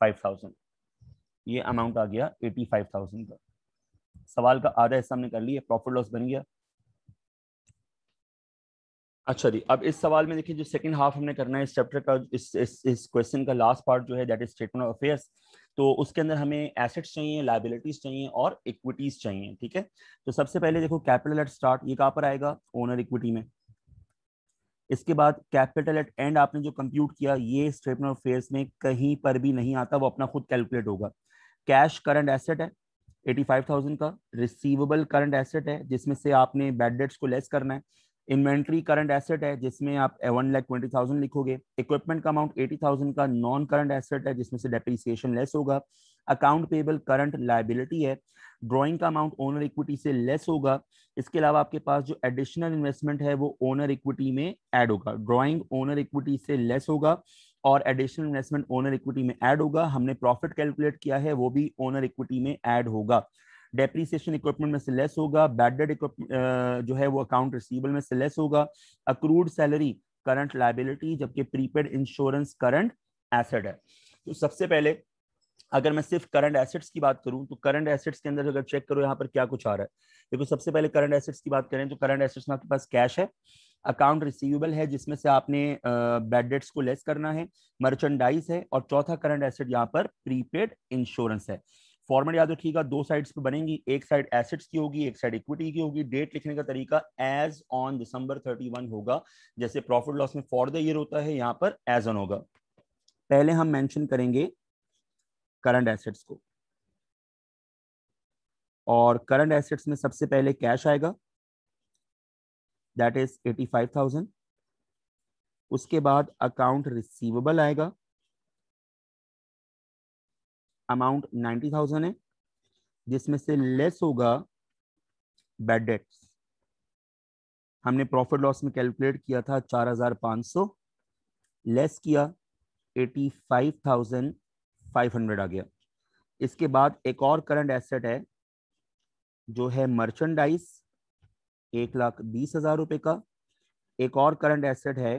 फाइव थाउजेंड ये अमाउंट आ गया एटी फाइव थाउजेंड का सवाल का आधा हिस्सा हमने कर लिया प्रॉफिट लॉस बन गया अच्छा जी अब इस सवाल में देखिए जो सेकंड हाफ हमने करना है इस चैप्टर का इस इस इस क्वेश्चन का लास्ट पार्ट जो है that is statement of affairs तो उसके अंदर हमें एसेट्स चाहिए लाइबिलिटीज चाहिए और इक्विटीज चाहिए ठीक है तो सबसे पहले देखो कैपिटल एट स्टार्ट ये कहाँ पर आएगा ओनर इक्विटी में इसके बाद कैपिटल एट एंड आपने जो कंप्यूट किया ये स्टेटमेंट ऑफ अफेयर्स में कहीं पर भी नहीं आता वो अपना खुद कैलकुलेट होगा कैश करंट एसेट है 85,000 का रिसीवेबल करंट एसेट है जिसमें से आपने बैड डेट्स को लेस करना है इन्वेंट्री करंट एसेट है जिसमें आप वन लैख ट्वेंटी थाउजेंड लिखोगे इक्विपमेंट का अमाउंट एटी थाउजेंड का नॉन करंट एसेट है जिसमें से डेप्रिसिएशन लेस होगा अकाउंट पेबल करंट लाइबिलिटी है ड्रॉइंग का अमाउंट ओनर इक्विटी से लेस होगा इसके अलावा आपके पास जो एडिशनल इन्वेस्टमेंट है वो ओनर इक्विटी में ऐड होगा ड्रॉइंग ओनर इक्विटी से लेस होगा और एडिशनल इन्वेस्टमेंट ओनर इक्विटी में ऐड होगा हमने प्रॉफिट कैलकुलेट किया है वो भी ओनर इक्विटी में ऐड होगा डेप्रीसिएशन इक्विपमेंट में से लेस होगा बैड डेट जो है वो अकाउंट रिसीवेबल में से लेस होगा अक्रूड सैलरी करंट लाइबिलिटी जबकि प्रीपेड इंश्योरेंस करंट एसेट है तो सबसे पहले अगर मैं सिर्फ करंट एसेट्स की बात करूं तो करंट एसेट्स के अंदर अगर चेक करो यहाँ पर क्या कुछ आ रहा है देखो सबसे पहले करंट एसेट्स की बात करें तो करंट एसेट्स में आपके पास कैश है अकाउंट रिसीवेबल है जिसमें से आपने बैड डेट्स को लेस करना है मर्चेंडाइज है और चौथा करंट एसेट यहाँ पर प्रीपेड इंश्योरेंस है फॉर्मेट याद रखिएगा दो साइड्स पे बनेंगी एक साइड एसेट्स की होगी एक साइड इक्विटी की होगी डेट लिखने का तरीका एज ऑन दिसंबर 31 होगा जैसे प्रॉफिट लॉस में फॉर द ईयर होता है यहाँ पर एज ऑन होगा पहले हम मेंशन करेंगे करंट एसेट्स को और करंट एसेट्स में सबसे पहले कैश आएगा that is eighty five thousand उसके बाद अकाउंट रिसीवेबल आएगा अमाउंट नाइन्टी थाउजेंड है जिसमें से लेस होगा बैड डेट्स हमने प्रॉफिट लॉस में कैलकुलेट किया था चार हजार पांच सौ लेस किया eighty five thousand five hundred आ गया इसके बाद एक और करंट एसेट है जो है मर्चेंडाइज एक लाख बीस हजार रुपये का एक और करंट एसेट है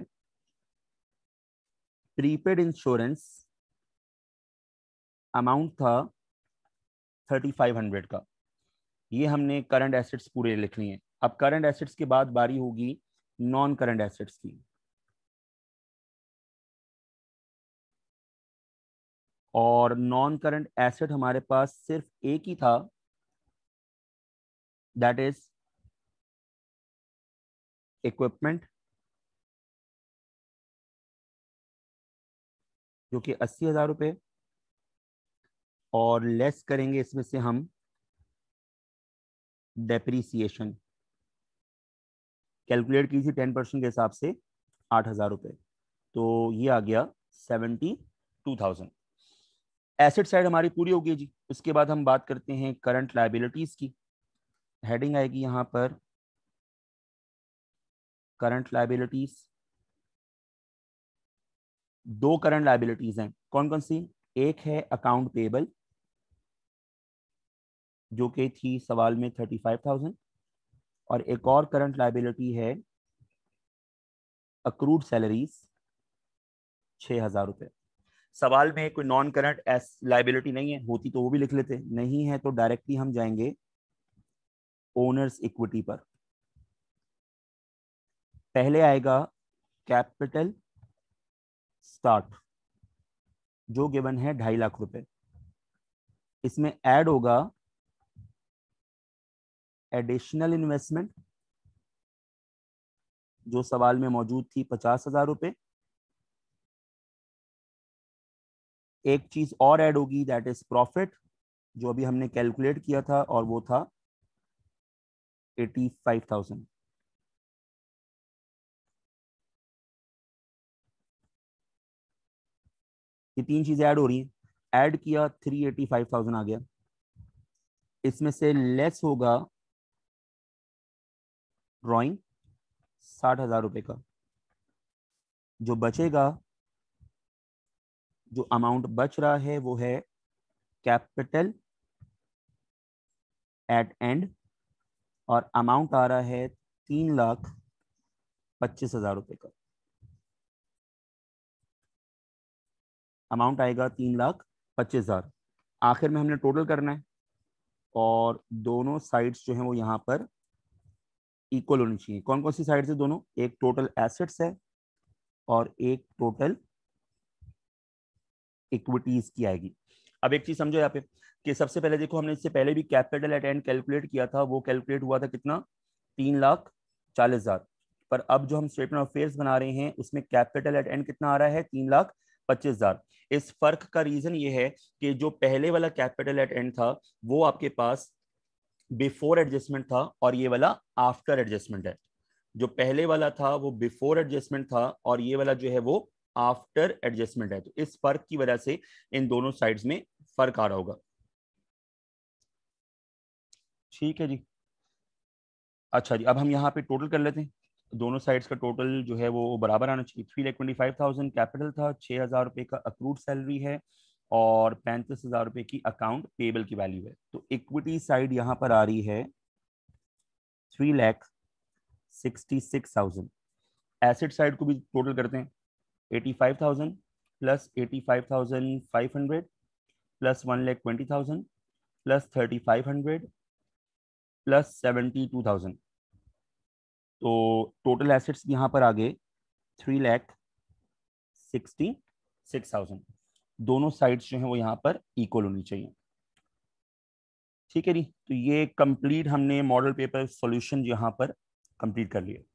प्रीपेड इंश्योरेंस अमाउंट था थर्टी फाइव हंड्रेड का ये हमने करंट एसेट्स पूरे लिख लिए हैं अब करंट एसेट्स के बाद बारी होगी नॉन करंट एसेट्स की और नॉन करंट एसेट हमारे पास सिर्फ एक ही था दैट इज इक्विपमेंट जो कि अस्सी हजार रुपये और लेस करेंगे इसमें से हम डेप्रीसिएशन कैलकुलेट कीजिए टेन परसेंट के हिसाब से आठ हजार रुपये तो ये आ गया seventy two thousand asset side हमारी पूरी हो गई जी उसके बाद हम बात करते हैं करंट लाइबिलिटीज की हेडिंग आएगी यहां पर करंट लाइबिलिटीज दो करंट लाइबिलिटीज हैं कौन कौन सी एक है अकाउंट पेबल जो कि थी सवाल में थर्टी फाइव थाउजेंड और एक और करंट लाइबिलिटी है अक्रूड सैलरीज छः हज़ार रुपये सवाल में कोई नॉन करंट एस लाइबिलिटी नहीं है होती तो वो भी लिख लेते नहीं है तो डायरेक्टली हम जाएंगे ओनर्स इक्विटी पर पहले आएगा कैपिटल स्टार्ट जो गिवन है ढाई लाख रुपए इसमें ऐड होगा एडिशनल इन्वेस्टमेंट जो सवाल में मौजूद थी पचास हजार रुपये एक चीज और ऐड होगी दैट इज प्रॉफिट जो अभी हमने कैलकुलेट किया था और वो था एटी फाइव थाउजेंड ये तीन चीजें ऐड हो रही हैं ऐड किया थ्री एटी फाइव थाउजेंड आ गया इसमें से लेस होगा ड्राइंग साठ हजार रुपये का जो बचेगा जो अमाउंट बच रहा है वो है कैपिटल एट एंड और अमाउंट आ रहा है तीन लाख पच्चीस हजार रुपये का अमाउंट आएगा तीन लाख पच्चीस हजार आखिर में हमने टोटल करना है और दोनों साइड्स जो हैं वो यहाँ पर इक्वल होनी चाहिए कौन कौन सी साइड से दोनों एक टोटल एसेट्स है और एक टोटल इक्विटीज की आएगी अब एक चीज समझो यहाँ पे कि सबसे पहले देखो हमने इससे पहले भी कैपिटल एट एंड कैलकुलेट किया था वो कैलकुलेट हुआ था कितना तीन लाख चालीस हजार पर अब जो हम स्टेटमेंट ऑफ अफेयर्स बना रहे हैं उसमें कैपिटल एट एंड कितना आ रहा है तीन लाख पच्चीस हजार इस फर्क का रीजन ये है कि जो पहले वाला कैपिटल एट एंड था वो आपके पास बिफोर एडजस्टमेंट था और ये वाला आफ्टर एडजस्टमेंट है जो पहले वाला था वो बिफोर एडजस्टमेंट था और ये वाला जो है वो आफ्टर एडजस्टमेंट है तो इस फर्क की वजह से इन दोनों साइड्स में फर्क आ रहा होगा ठीक है जी अच्छा जी अब हम यहाँ पे टोटल कर लेते हैं दोनों साइड्स का टोटल जो है वो बराबर आना चाहिए three lakh twenty five thousand capital था छह हज़ार रुपए का अक्रूड सैलरी है और पैंतीस हजार रुपए की अकाउंट पेबल की वैल्यू है तो इक्विटी साइड यहाँ पर आ रही है three lakh sixty six thousand asset side को भी टोटल करते हैं eighty five thousand plus eighty five thousand five hundred plus one lakh twenty thousand plus thirty five hundred plus seventy two thousand तो टोटल एसेट्स यहाँ पर आ गए three lakh sixty six thousand दोनों साइड्स जो हैं वो यहाँ पर इक्वल होनी चाहिए ठीक है जी तो ये कंप्लीट हमने मॉडल पेपर सॉल्यूशन यहाँ पर कंप्लीट कर लिया